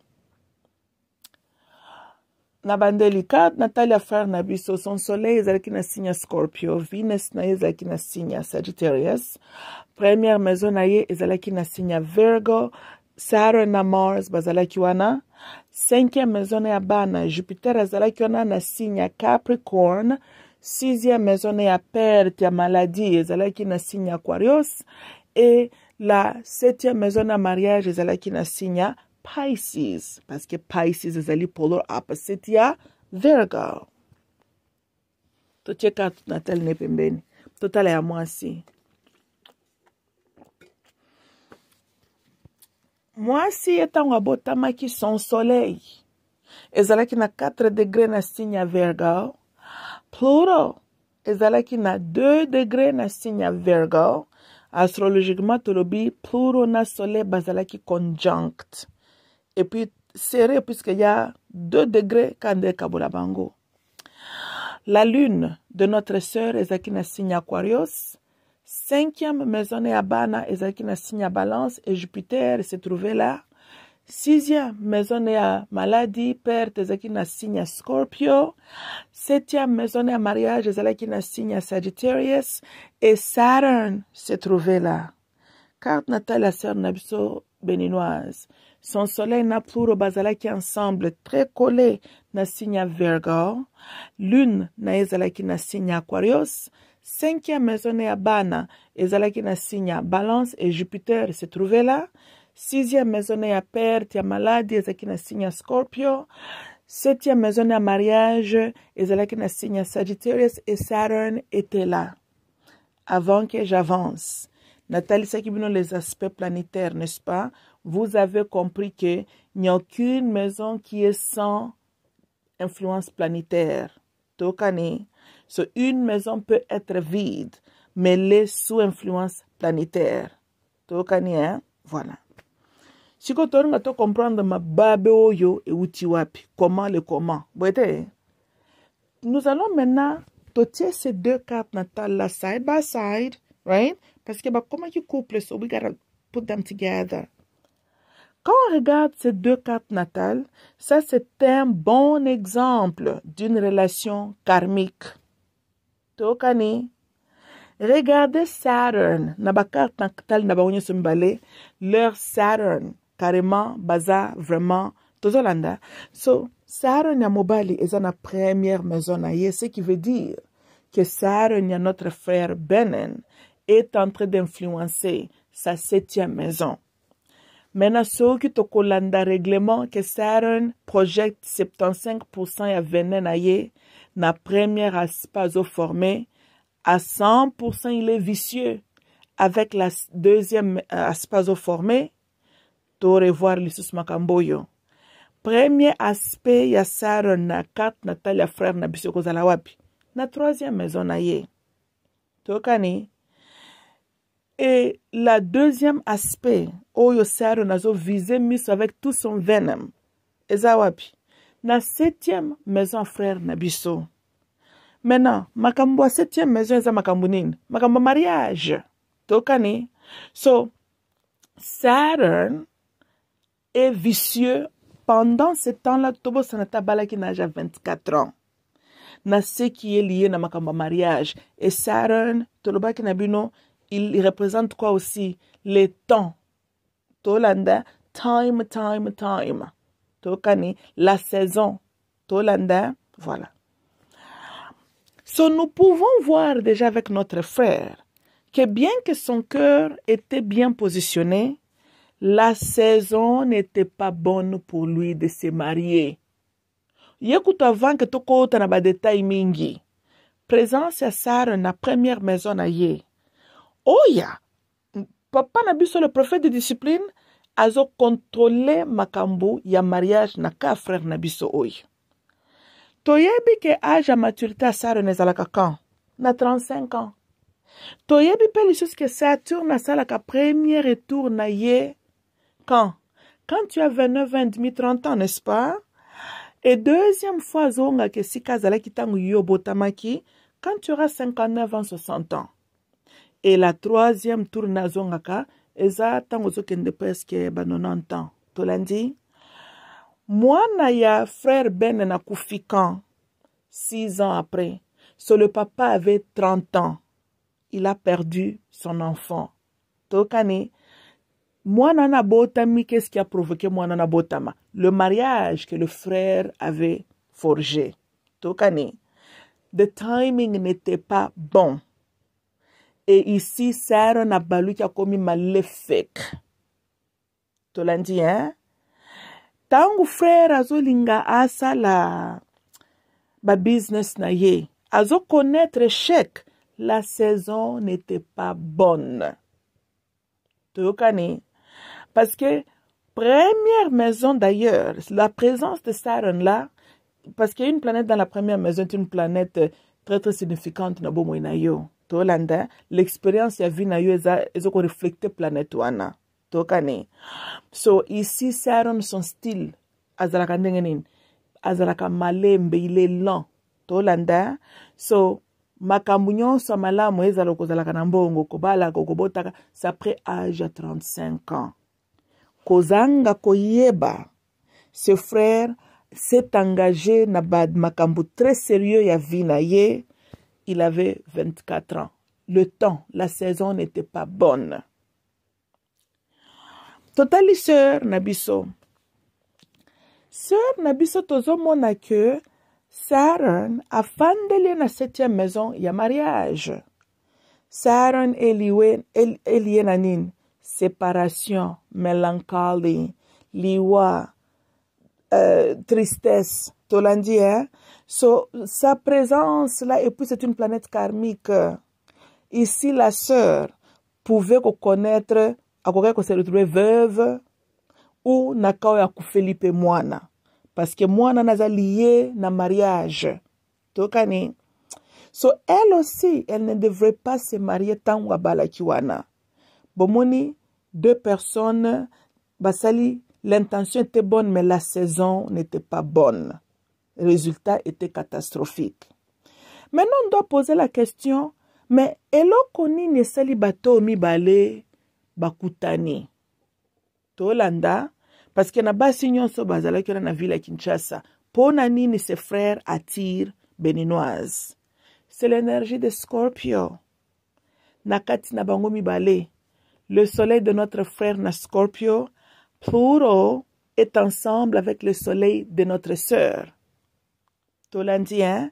na bandeli ka natalia frere na biso son soleil ezalaki na signe ya scorpio venus na ye ezalaki na signe ya sagittarius première maison na ye ezalaki na signe ya virgo saturn na mars bazalaki wana cinquième maison na ya bana jupiter azalaki wana na signe ya capricorne sixième maison na ya perte ya maladi ezalaki na signe ya aquarius e la septième maison na mariage ezalaki na signe ya pisces parce que pisces ezali polar opposite ya virgo totie kaka natale ne pembeni totala ya mwasi mwasi ye ntango abotamaki son soleil ezalaki na 4 degre na signe ya virgo pluto ezalaki na 2 degre na signe ya virgo astrologiquement tolobi pluto na soleil bazalaki conjunct et puis serré puisqu'il y a deux degrés Kande Kabulabango. La lune de notre sœur Ezakina Signe Aquarius, cinquième maison est Abana, Ezakina Signe Balance et Jupiter se trouvait là. Sixième maison est à maladie, perte, Ezakina Signe Scorpio. Septième maison est à mariage, Ezakina Signe Sagittarius et Saturn se trouvait là. Carte natale la sœur Nabiso béninoise son soleil na la qui ensemble très collé na signe virgo lune na na signe aquarius cinquième maison à bana ezalaki na signe balance et jupiter se trouvait là sixième maison à perte ya Malade, ezalaki na signe scorpio septième maison à mariage ezalaki na signe sagittarius et saturn était là avant que j'avance Nathalie qui qui les aspects planétaires n'est-ce pas vous avez compris qu'il n'y a aucune maison qui est sans influence planétaire. Tokani, une maison peut être vide, mais elle est sous influence planétaire. Tokani, hein? Voilà. comprendre ma e comment le comment nous allons maintenant totie ces deux cartes natales side by side right parce que bah, comment tu couple so we gotta put them together quand on regarde ces deux cartes natales, ça c'est un bon exemple d'une relation karmique. Tokani. Regardez Saturn. Naba carte natale naba sumbale. Leur Saturn. Carrément, baza, vraiment, tozolanda. So, Saturn ya mobali est la première maison naïe, ce qui veut dire que Saturn ya notre frère Benen est en train d'influencer sa septième maison. Maintenant, soki tokolanda reglement ke saturn project 75% ya vene na ye na première aspe azoforme à 100% il est vicieux avec la deuxième aspe euh, azoforme torevoir lisusu makambo oyo premier aspect ya saturn na carte natale ya frère na biso ekozala wapi na troisième maison na ye tokani Et la deuxième aspect, oyo saro nazo visé miso avec tout son venom. Eza wapi? Na septième maison frère na biso. Maintenant, makambo ya septième maison eza makambo nini? Makambo mariage. Tokani. So, Saturn est vicieux pendant ce temps-là, Tobo Sanata Balaki n'a 24 ans. Na ce qui est lié na makambo mariage. Et Saturn, Tolobaki Nabino, il représente quoi aussi les temps. Tolanda, time, time, time. Tokani, la saison. Tolanda, voilà. Ce nous pouvons voir déjà avec notre frère que bien que son cœur était bien positionné, la saison n'était pas bonne pour lui de se marier. Yekuta avant que tokota na ba mingi. Présence à sa première maison na oya papa na biso le prophète de discipline azokontrole makambo ya mariage na ka frère na biso oyo toyebi ke age ya maturité ya saturne ezalaka kan na 35 ans toyebi mpe lisusu ke saturne asalaka premier retour na ye kan quand tu as 29 ans demi 30 ans n'est-ce pas et deuxième fois azongaka esika azalaki ntango yo obotamaki quand tu auras 59 ans 60 ans e la troisième tour na azongaka eza ntango ozokende preske ba 90 ans tolandi mwana ya frère ben nakufi quand 6 ans après so le papa avait 30 ans il a perdu son enfant tokani mwana na botami qu'est-ce qui a provoqué mwana na botama le mariage que le frère avait forgé tokani the timing n'était pas bon e ici saron abaluki akomi malefique tolandi e ntango frere azolinga asala babusiness na ye azokonaître échec la saison n'était pas bonne toyokani parce que première maison d'ailleurs la présence de saron là parce qu'il y a une planète dans la première maison est une planète euh, très très significante na bomoi na yo tolanda l'experience ya vi na yo eza ezokoreflecte planete wana tokani so ici saron son style azalaka ndenge nini azalaka malembe il est lent tolanda so makambo nyonso ya malamu ezala kozalaka na mbongo kobalaka kobotaka c'est après age ya 35 ans kozanga koyeba ce frère s'est engagé na bamakambo très sérieux ya vi na ye il avait 24 ans. Le temps, la saison n'était pas bonne. totali sœur na biso sœur na biso tozomona ke saron afandeli na septième maison ya mariage saron eliwe el, elie na nini séparation mélancolie liwa euh, tristesse tolandi hein so, sa présence là et puis c'est une planète karmique ici la sœur pouvait kokonaître akokaya koseretrouve veuve ou na ka oyo akufeli mpe mwana parceke mwana na aza lié na mariage tokani so elle aussi elle ne devrait pas se marier ntango abalaki wana bomoni deux personnes basali l'intention était bonne mais la saison n'était pas bonne résultat était catastrophique maintenant on doit poser la question me eloko nini esali bato oyo mibale bakutani tolanda parceke na basi nyonso bazalaki wana na ville ya kinshasa mpona nini se frère attire béninoise c'est l'énergie de scorpio na kati na bango mibale le soleil de notre frère na scorpio pluro est ensemble avec le soleil de notre sœur tolandi hein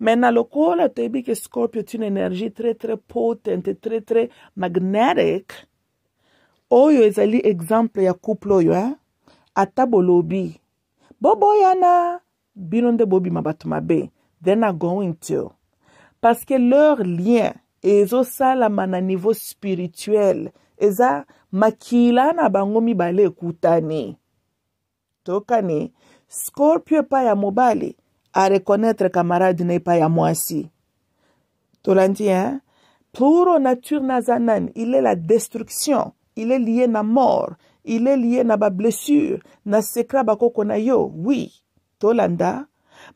mais na lokola toyebi ke scorpio ti une énergie très très potente très très magnetic oyo ezali exemple ya couple oyo hein ata bolobi boboyana bino nde bobima bato mabe they're not going to parce que leur lien ezosalama na niveau spirituel eza makila na bango mibale ekutani tokani scorpio epai ya mobali à reconnaître camarade n'est pas ya mwasi tolandi hein pluro nature naza nani il est la destruction il est lié na mort il est lié na bablessure na secret bakoko na yo oui tolanda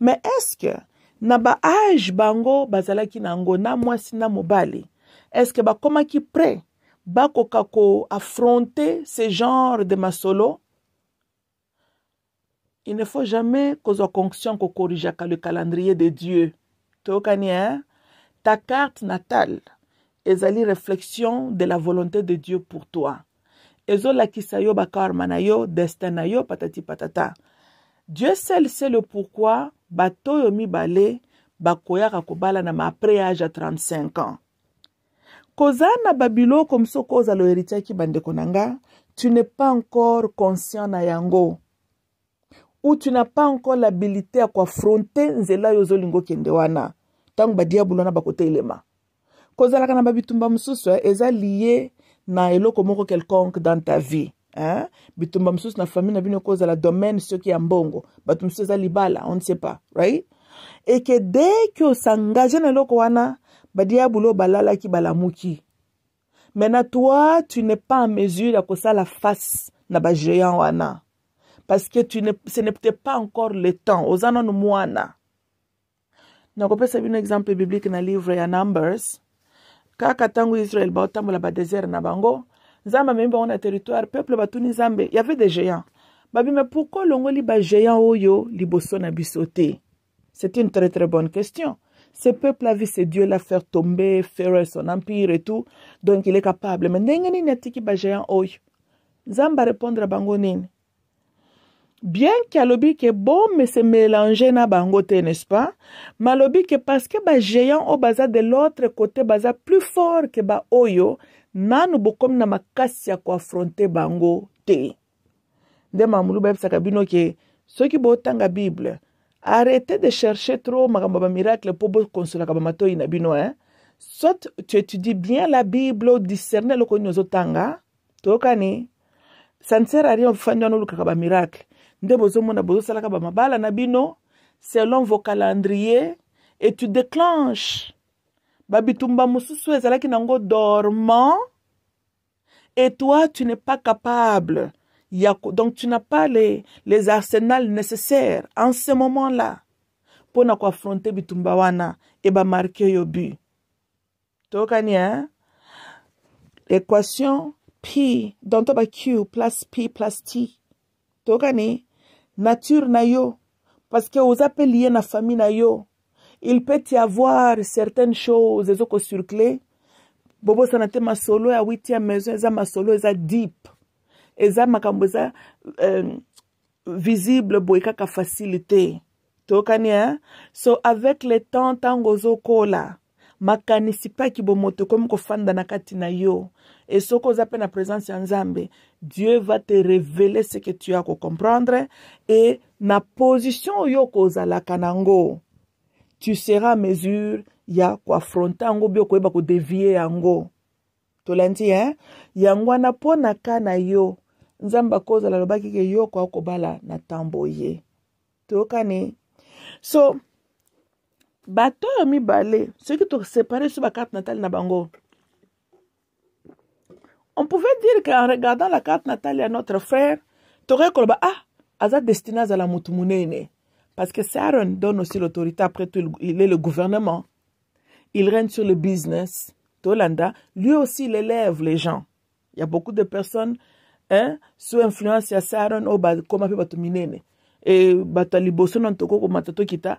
mais est-ce que na baage bango bazalaki na yango na mwasi na mobali est-ce que bakomaki prêt bakoka koaffronte ce genre de masolo il ne faut jamais kozwa conscient kokorijaka le calendrier de dieu toyokani e ta carte natale ezali réflexion de la volonté de dieu pour toi ezolakisa yo bakarma na yo destin na yo patati patata dieu seul sait le pourquoi bato oyo mibale bakoyaka kobalana maapres age ya 35 ans kozala na babiloko mosoko ozala oheritiaki bandeko na nga tu n'es pas encore conscient na yango ou tu n'as pas encore l'habilité ya koaffronte nzela oyo ozolinga okende wana ntango badiabule wana bakotelema kozalaka na babitumba mosusu eh, eza liye na eloko moko quelconque dans ta vie hein? bitumba mosusu na famille na bino ekozala domaine soki ya mbongo bato mosusu eza libala on ne sait pas right eke deke osengage na eloko wana badiabule oyo balalaki balamuki maintenant toi tu n'es pas en mesure ya kosala face na bagéant wana parce que tu ne, ce n'était pas encore le temps oza nanu mwana nakopesa bino exemple biblique na livre ya numbers kaka ntango israel baotambola badesert na bango nzambe amemi bango na territoire peuple batuni nzambe yave de géant babima pourkui olongoli bagéant oyo liboso na biso te c'est une très très bonne question ce peuple a vu ce dieu la faire tomber faire son empire et tout donc il est capable me ndenge nini atiki bagéant oyo nzambe arépondre bango nini bien ke alobi ke bome se mélange na bango te n'est-ce pas me alobi ke parceke bagéant oyo baza de l'autre côté baza plus fort ke baoyo nanu bokomi na makasi ya koafronte bango te nde mamulu bayebisaka bino ke soki botanga bible arrêtez de chercher trop makambo ya bamiracle mpo bokonsolaka bamatoi na bino hein? soit tu étudies bien la bible odiscerne eloko nini ozotanga toyokani ça ne sert à rien ofandi wana olukaka bamiracle nde bozomona bozosalaka bamabala na bino selon vos calendrier et tu déclenches babitumba mosusu ezalaki nango dormant et toi tu n'es pas capable ya, donc tu n'as pas les, les arsenals nécessaires en ce moment là mpo na koaffronte bitumba wana e bamarke yo but toyokani hein? équation p donto ba q plus p plus t tokani nature na yo parceke oza mpe lie na famille na yo il peut y avoir certaines choses ezokosurcle bobosana te masolo ya witi ya maison eza masolo eza deep eza makambo eza um, visible boye kaka facile te toyokani e so avec le temps ntango ozokola makanisi mpe akibomoto ekomi kofanda na kati na yo e soki oza mpe na présence ya nzambe dieu va te révéler ce que tu ya kocomprendre e na position oyo okozalaka nango tu seras mesure ya koaffronte yango mpe okoyeba kodevie yango tolandi e yango wana mpo na ka na yo nzambe akozala alobaki ke yo koa kobala na ntambo ye toyokani so bato oyo mibale soki tosepare biso bakarte natale na bango on pouvait dire qu'en regardant la carte natale à notre frère, t'aurais koloba ah, aza destiné azala mutu munene. Parce que Saron donne aussi l'autorité, après tout, il est le gouvernement. Il règne sur le business. Tolanda, lui aussi, il élève les gens. Il y a beaucoup de personnes hein, sous influence ya Saron, oh, comme on peut minene. Et bataliboso non toko comme matato kita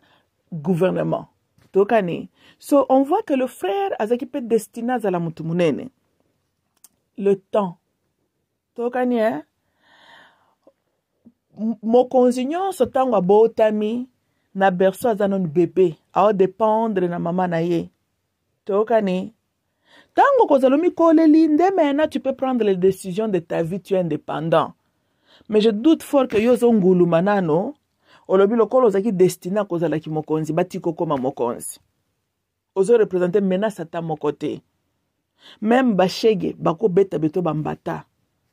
gouvernement. Tokani. So, on voit que le frère azaki peut destiné azala mutu munene. le temps tokani e mokonzi nyonso ntango abotami na berso aza nanu bebe aodependre na mama na ye tokani ntango kozala omikoleli nde mena tu peux prendre les décisions de ta vie tu es indépendant mais je doute fort ke yo ozonguluma nano olobi lokola ozalaki destine akozalaki mokonzi batika okóma mokonzi ozorepresente menace ata moko te meme bashege bakobeta beto bambata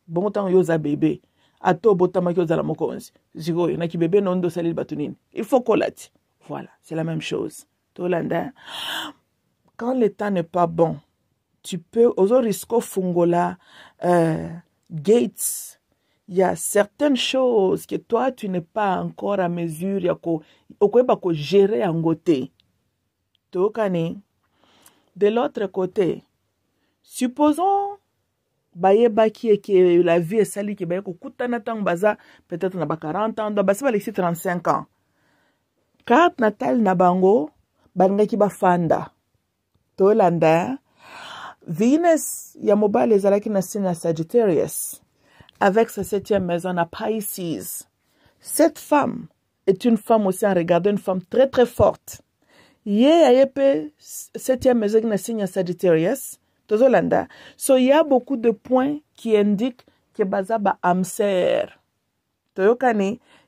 bongo ntango yo oza bebe ata obotamaki ozala mokonzi sikoyo na kibebe na ondo osaleli bato nini il faut kola ti voilà c'est la même chose tolanda quand le temps n'est pas bon tu peux ozoriske ofungola euh, gates ya certaines choses que toi tu n'es pas encore à mesure ya okoyeba kogere yango te toyokani de l'autre côté supposons bayebaki eke la vie esali ke baye kokutana ntango baza peut-être na ba 40 ans basi balekisi 35 ans carte natale na bango balingaki bafanda tolanda venus ya mobali ezalaki na signe ya sagittarius avec sa septième maison na pisces cette femme est une femme aussi en regardant une femme très très forte ye aye mpe septième maison eki na signe ya sagittarius so il y a beaucoup de points qui indiquent que baza ba amser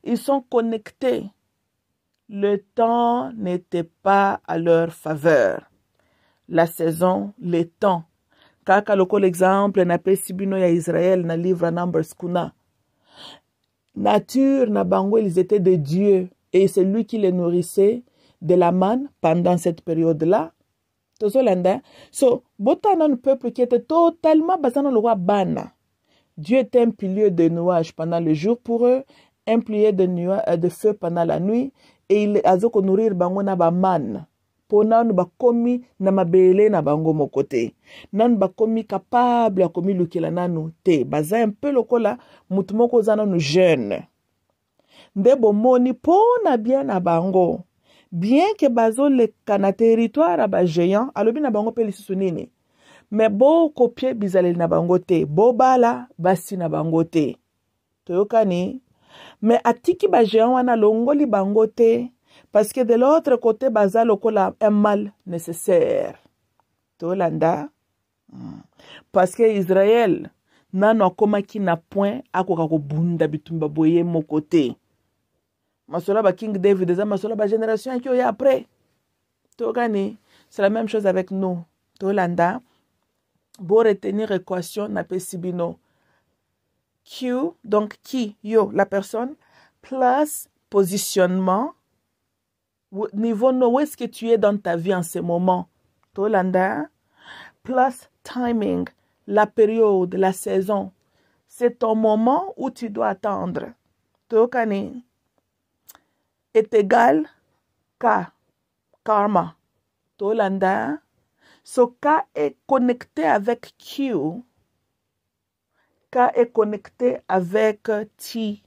ils sont connectés le temps n'était pas à leur faveur la saison le temps kaka l'exemple na pe ya israel na livre numbers kuna nature na bango ils étaient des dieux et c'est lui qui les nourrissait de la manne pendant cette période là tozolanda so botala nanu peuple qui était totalement baza na lokwa bana dieu était un pilier de nuage pendant le jour pour eux un pilier de, nuage, euh, de feu pendant la nuit et il aza konourrir bango na bamane mpo nanu bakomi na mabele na bango moko te nanu bakomi kapable ya komilukela nanu te baza mpe lokola motu moko oza nanu jeune nde bomoni mpo na bien na bango bien ke bazoleka na territoire ya bagéant alobi na bango mpe lisusu nini me bokopie bizaleli na bango te bobala basi na bango te toyokani me atiki bagéant wana alongoli bango te parce que de l'autre côté baza lokola un mal nécessaire tolanda mm. parce que israel nano akomaki na point akoka kobunda bitumba boye moko te Masola ba king david eza masola ba génération qui oya après tokani c'est la même chose avec nous tolanda retenir l'équation, na Sibino. q donc qui yo la personne plus positionnement niveau no où ce que tu es dans ta vie en ce moment tolanda plus timing la période la saison c'est ton moment où tu dois attendre Landa, est égal K, karma, tolanda. so, K est connecté avec Q. K est connecté avec T.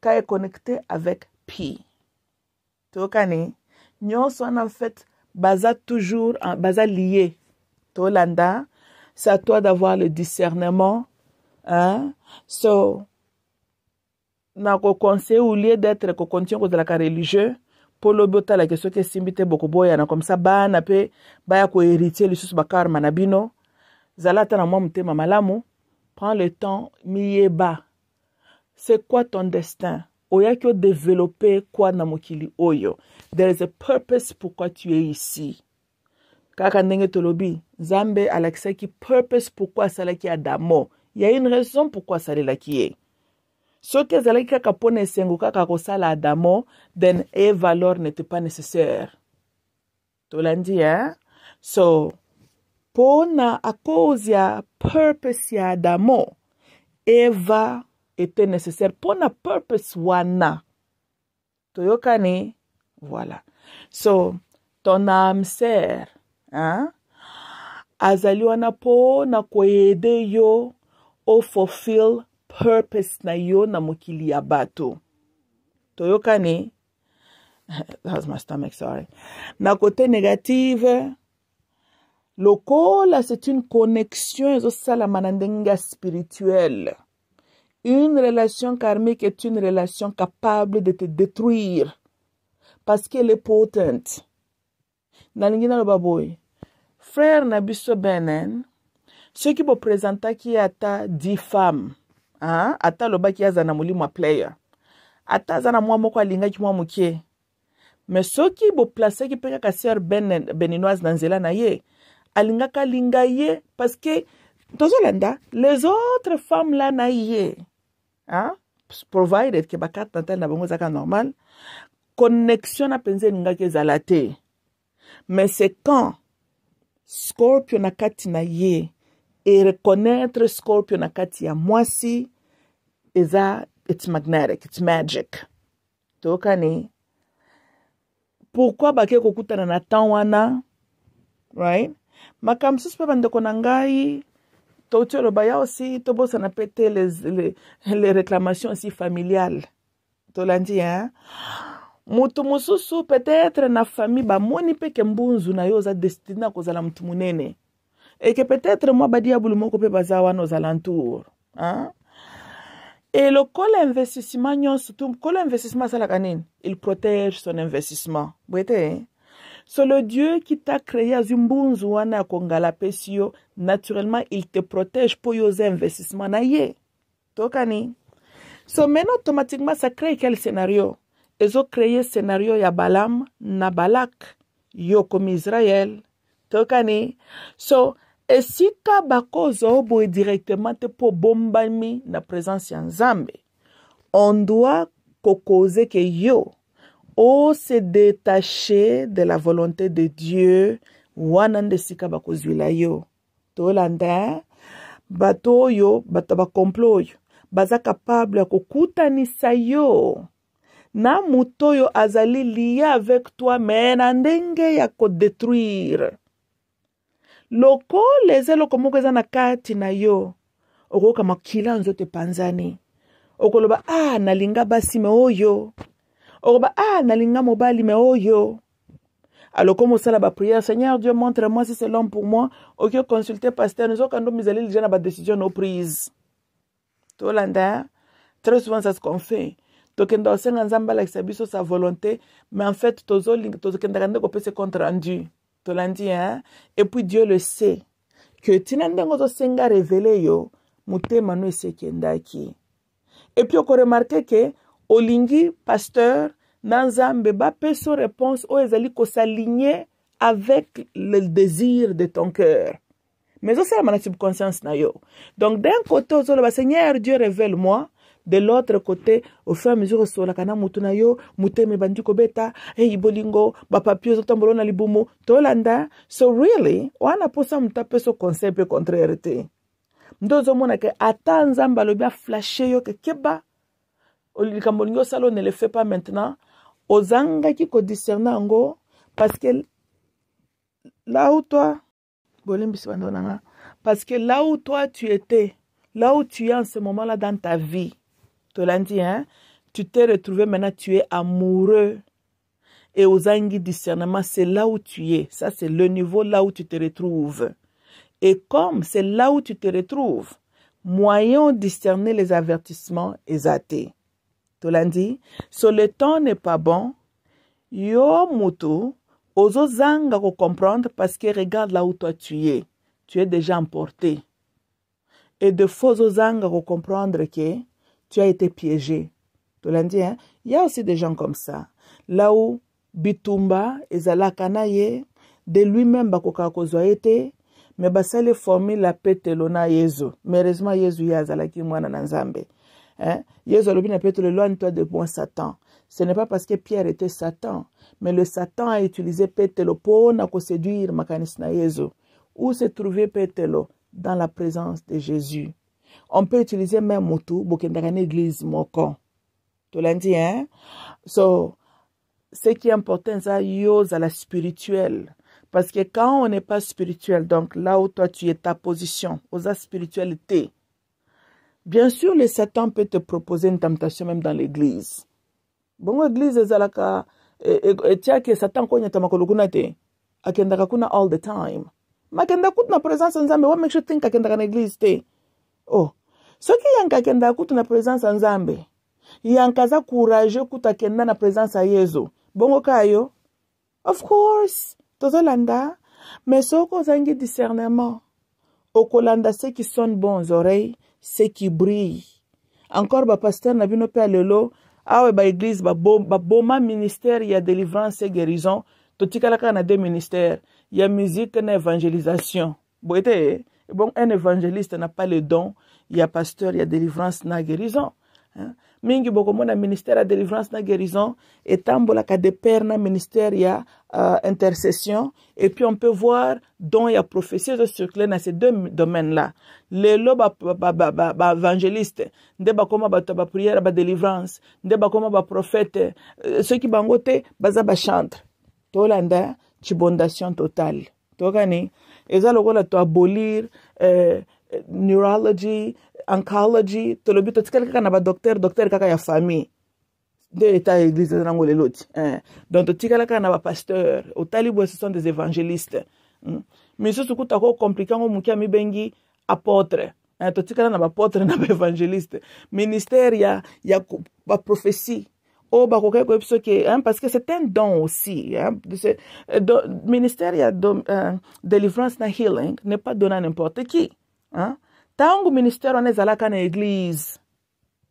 K est connecté avec P. tokani nous sommes en fait baza toujours en baza lié tolanda c'est à toi d'avoir le discernement hein? so na koconseille au lieu d'être kokontinue kozalaka religieux mpo lobi otalaka soki esimbi te bokoboyana komsa bana mpe baya koheritie lisusu bakarma na bino zala ata na mwa motema malamu prends le temps miyeba c'est quoi ton destin oyaki odevelope kwa na mokili oyo there is a purpose pourquoi tu es ici kaka ndenge tolobi nzambe alakisaki purpose pourquoi asalaki adamo ya une raison pourquoi asalelaki ye soki ezalaki kaka mpo na esengo kaka kosala adamo then eva lor n'était pas nécessaire tolandi e so mpo na a cause ya purpose ya adamo eva était nécessaire mpo na purpose wana toyokani voilà so ton âme sœur hein? azali wana mpo na koyede yo ofulfill purpose na yo na mokili ya bato toyokani that's my stomach sorry na kote négative lokola c'est une connexion ezosalama na ndenge ya spirituelle une relation karmique est une relation capable de te détruire parce qu'elle est potente nalingi naloba boye frère na biso benen soki bopresentaki ata 10 femmes Ah, ata alobaki aza na molimo ya player ata aza na mwa moko alingaki mwa moke me soki boplasaki mpe kaka sœur beninoise na nzela na ye alingaka alinga ye parceke tozolanda les autres femmes la na ye hein? Ah, provided ke bakarte natale na bango ezaka normal connexion na mpenza elingaki ezala te mais c'est quand scorpio na kati na ye e reconnaître scorpio na kati ya mwasi eza it's magnetic it's magic toyokani pourkui bake kokutana na temps wana right makambo susu mpe bandeko na ngai touti oloba ya osi tobosana mpe te les, les, les réclamations aussi familiales tolandi hein? moto mosusu peut-être na famille bamoni mpe ke mbunzu na yo oza destine ya kozala motu monene et que peut-être mwa badia bulumoko mpe baza wana aux alentours hein? et lokola investissement nyonso kola investissement asalaka nini il protège son investissement boye te so le dieu qui t'a créé azwi mbunzu wana ya kongala apesi yo naturellement il te protège mpo yo oza investissement na ye tokani so maintenant automatiquement ça crée quel scénario ezocréer scénario ya balam na balak yo komi israel tokani so esika bakozwa boye directement te mpo bombami na présence ya nzambe on doit kokoze ke yo ose oh, détache de la volonté de dieu wana nde esika bakozwila yo tolanda bato oyo bato ya bakomplo oyo baza kapable ya kokutanisa yo na moto oyo azali lia avec toi me na ndenge ya kodetruire lokola eza eloko moko eza na kati na yo okoyoka makila nzoto epanzani okoloba a ah, nalinga basi me oyo oloba a ah, nalinga mobali me oyo alors comme osala baprière seigneur dieu montre moi si c'est l'homme pour moi okoki oconsulte paster nozokando mizali lija na badécision no prise tolanda très souvent ça ce qu'on fait tokenda kosenga nzambe alakisa biso sa volonté mais en fait tozokendaka nde kopesa compte rendu tolandi hein? et puis dieu le sait ke ntina ndenge ozosenga revele yo motema no esi ekendaki epui okoremarke ke olingi pasteur na nzambe bapesa o réponse oyo ezali kosaligne avec le désir de ton cœur mais osalama na subconscience na yo donc d'un côté ozoloba seigneur dieu révèle moi de l'autre côté au fur et à mesure osololaka na motu na yo motema ebandi kobeta ei bolingo bapapie ozotambola na libumu tolanda so really wana mposa motu apeso conseil mpe contraire te nde ozomona ke ata nzambe alobi aflashe yo kekeba likambo olingi osala ne le fait pas maintenant ozangaki kodiscerne yango parce que là où toi bolembisi bando nanga parce que là où toi tu étais là où tu es en ce moment là dans ta vie te dit, hein? Tu t'es retrouvé maintenant, tu es amoureux. Et aux angles discernement, c'est là où tu es. Ça, c'est le niveau là où tu te retrouves. Et comme c'est là où tu te retrouves, moyen de discerner les avertissements Tu l'as dit? Si le temps n'est pas bon, yo moto ozo zanga comprendre parce que regarde là où toi tu es. Tu es déjà emporté. Et de faux aux ko comprendre que tu as été piégé. Tu hein? Il y a aussi des gens comme ça. Là où Bitumba, kana ye, de lui-même, Bakoka été, mais Basale formé la à Yezu. Mais heureusement, Yezu zala Mwana Nanzambe. Hein? Yezu loin toi de bon Satan. Ce n'est pas parce que Pierre était Satan, mais le Satan a utilisé Pételo pour séduire Makanisna Yezu. Où se trouvait Pételo Dans la présence de Jésus on peut utiliser même pour ait une église Tout lundi, hein so ce qui est important ça yo à la spirituelle parce que quand on n'est pas spirituel donc là où toi tu es ta position aux spiritualité bien sûr le satan peut te proposer une tentation même dans l'église bon l'église, et et tiens que satan konyatama kolukuna te akendaka kuna all the time makenda kutu na présence nzambe what make you think a tout église te oh soki yanka akendaka kutu na presence ya nzambe yanka aza courage kutu akenda na presence ya yezu bongo ka yo of course tozolanda mais soki ozangi discernement okolanda ce qui sonne bon aux oreilles ce qui brille encore bapaster na bino mpe ya lelo awa baeglize baboma ba ministère ya délivrance e guérison totikala kaka na deux ministère ya musique na évangélisation boye te eh? Bon, un évangéliste n'a pas le don. Il y a pasteur, il y a délivrance, il y a guérison. Hein? mingi bokomona ministère de délivrance na guérison et ka de père na ministère ya euh, intercession et puis on peut voir dont il don ya prophétie sur dans ces deux domaines là Les lelo baévangéliste ba, ba, ba, nde bakoma bato ya baprière prophète, euh, ceux nde bakoma baprophète soki bango Tout baza bachantre tolanda bondation totale tokani eza lokola toabolir eh, neurology oncology tolobi totikali kaka na badocteur docteur kaka ya famille nde eta église eza nango lelo ti eh. donc totikala kaka na bapasteur otali boye ce sont des évangélistes mm. misusu kuta kocomplike yango moke amibengi apôtre eh, totikala na bapotre na baévangéliste ministère ya, ya baprofesie oyo oh, bakoki koyebi soki parce que c'est un don aussi euh, do, ministère ya do, uh, délivrance na healing n'est pas donna n'importe qui hein? ntango ministère wana ezalaka na église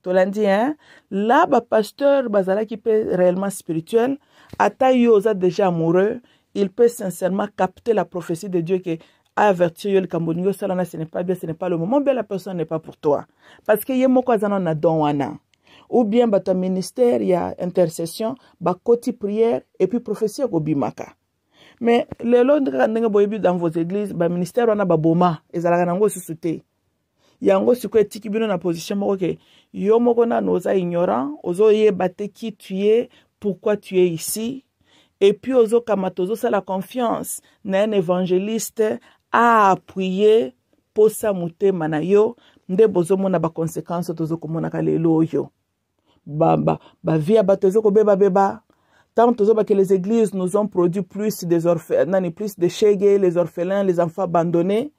tolandi hein? la bapasteur bazalaki mpe réellement spirituel ata yo oza déjà amoureux il peut sincèrement capter la prophétie de dieu ke avertir yo likambo ndingi osala wana ce n'est pas bien ce n'est pas le moment bien la personne n'est pas pour toi parce que ye moko aza nano na don wana ou bien bato ya ministère ya intercession bakoti prière epuis prophesie ekobimaka me lelo kaka ndenge boyebi dans vos églises baministère wana baboma ezalaka nango lisusu te yango sikoyo etiki bino na position moko ke yo moko nano oza ignorant ozoyeba te ki tu ye pourquoi tu es ici epuis ozokamata ozosala confiance na un évangéliste aapuye mposa motema na yo nde bozomona baconséquence tozokomonaka lelo oyo bavi ya bato eza kobebabeba tant tozobaka les églises nous ont produit plus des nani plus de chege les orphelins les enfants abandonnés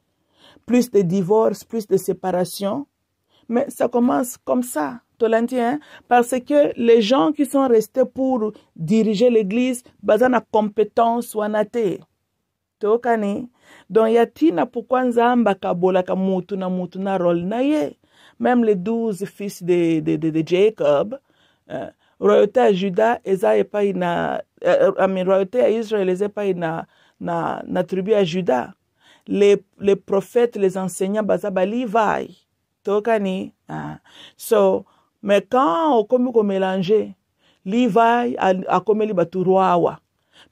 plus de divorce plus de séparation mais ça commence comme ça tolandi hein parce que les gens qui sont restés pour diriger l'église baza na compétence wana te toyokani donc ya ntina pourkui nzambe akabolaka mutu na mutu na role na ye même les douze fils de, de, de, de Jacob, euh, royauté ya juda eza epai na euh, ami royauté ya israel eza epai na, na, na tribu ya juda les, les prophètes les enseignants baza balivai tokani ah. so mais quand okomi komélange livai akomeli bato roi awa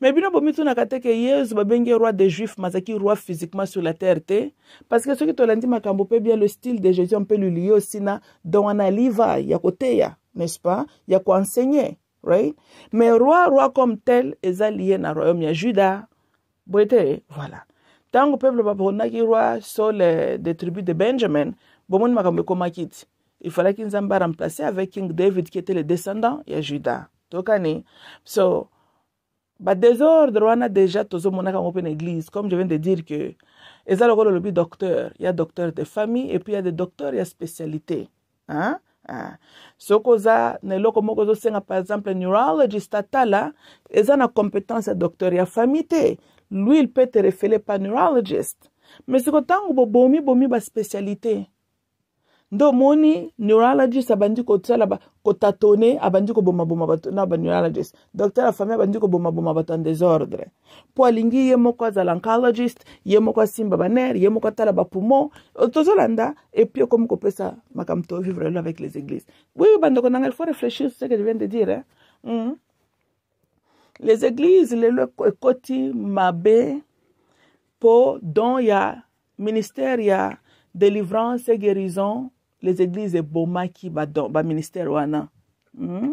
me bino bomitunaka te ke yesu babenge roi des juifs mazalaki roi physiquement sur la terre te parce ke soki tolandi makambo mpe bien le style de jésus mpe lilie osi na don wana liva ya koteya n'est-ce pas ya koenseigne right mais roi roi comme tel eza liye na royaume ya juda boye te voilà ntango peuple baponaki roi sur euh, le de tribu de benjamin bomoni makambo ekomaki ti efalaki nzambe aramplace avec king david qui était le descendant ya juda tokani so badésordre wana déjà tozomonaka yango mpe na église comme je viens de dire que eza lokola olobi docteur ya docteur de famille epuis ya de docteur ya spécialité hein? Ah. soki oza na eloko moko ozosenga par exemple neurologiste atala eza na compétence ya docteur ya famille te lui il peut te refele pa neurologiste mais siko ntango bobomi bomi baspécialité nde omoni neurologist abandi ko kotatone abandi boma bato na baneurologist docteur la famille abandi kobomaboma bato ya désordre mpo alingi ye moko azala oncologist ye moko asimba banere ye moko atala bapumo euh, tozolanda epui okomi kopesa makam to vivre là avec les églises oui bandeko nanga il faut réfléchir ce que je viens de dire eh? mm. les églises le ekoti mabe mpo don ya ministère ya délivrance et guérison les églises ebomaki baministère wana mm?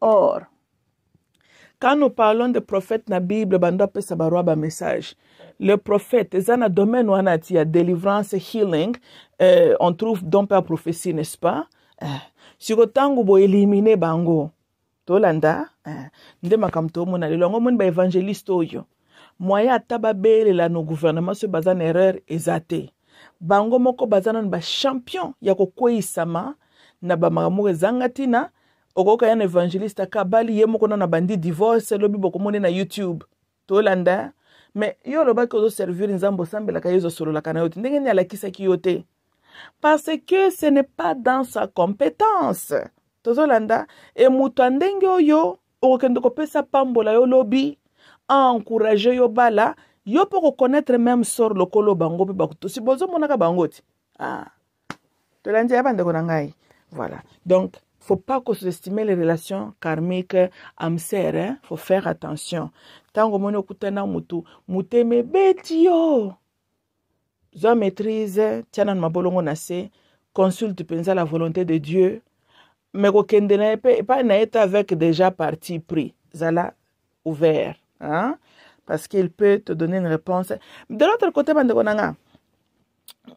or quand nous parlons de prophète na bible bando apesa barwa bamessage le prophète eza na domaine wana ati ya délivrance healing eh, on trouve don mpe ya prophétie n'est ce pas eh. siko ntango boelimine bango tolanda eh. nde makambo tomona lelo yango omoni baévangéliste oyo moyen ata babelela no gouvernement soyo baza na erreur eza te bango moko baza nanu bachampion ya kokweyisama na bamakambo moko ezanga ntina okoyoka ya na évangéliste aka bali ye moko nanu abandi divorce elobi bokomoni na youtube tolanda me yo olobaki ozoservir nzambe osambelaka ye ozosololaka na yo te ndenge nini alakisaki yo te parce que ce n'est pas dans sa compétence tozolanda e moto ya ndenge oyo okokende kopesa pambola yo lobi encourage yo bala yo mpo reconnaître même sort colo bango si bozo monaka bango ti ah. tolandi ya bandeko na ngai voilà donc faut pas qu'on sous-estime les relations karmiques am hein? faut faire attention tango omoni okutana mutu motema ebeti yo zwa maîtrise tia mabolongo na se consulte à la volonté de dieu me kokende na ye mpe na avec déjà parti pris zala ouvert hein? parce qu'il peut te donner une réponse. De l'autre côté,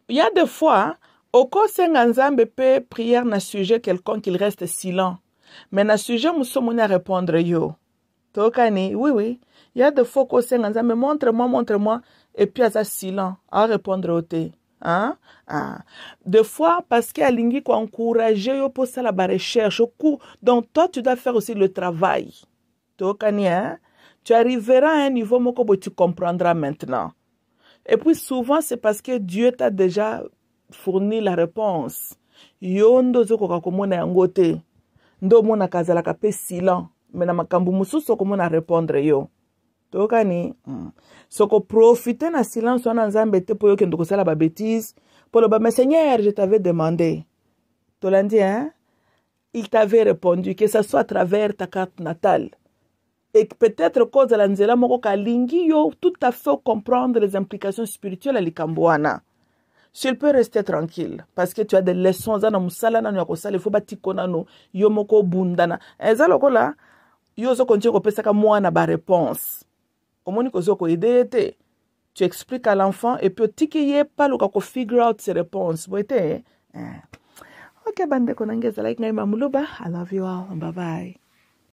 il y a des fois, au ko Nzambe peut prier na sujet quelconque, il reste silencieux. Mais na sujet, nous sommes à répondre yo. Tokani, oui, oui. Il y a des fois, au Kosenga Nzambe, montre-moi, montre-moi. Et puis, il silent, à répondre au thé. Hein? Ah. Des fois, parce qu'il y a lingi qui encourage, yo pour ça la recherche, Donc, toi, tu dois faire aussi le travail. Tokani, hein? Tu arriveras à un niveau, où tu comprendras maintenant. Et puis souvent, c'est parce que Dieu t'a déjà fourni la réponse. Yondo zokoka komona yangote. en Ndo mona ka pe silan. Me na musu mosusu okomona répondre yo. tokani mm. soko profite na silence wana nzambe te po yo okende kosala Po mpo ba mais seigneur je t'avais demandé tolandi hein il t'avait répondu que ça soit à travers ta carte natale et peut-être kozala nzela moko kalingi yo tout à fait comprendre les implications spirituelles ya likambo wana so il peut rester tranquille parce que tu as des leçons aza na mosala nano ya kosala ifo batiko nano yo moko obundana eza eh, lokola yo ozokontinue kopesaka mwana baréponse omoni kozwa koyede ye te tu expliques à l'enfant et puis otiki ye paluka kofigure out ses réponses boye te eh? ok bandeko nange ezalaki ngai mamuluba i love you all bye bye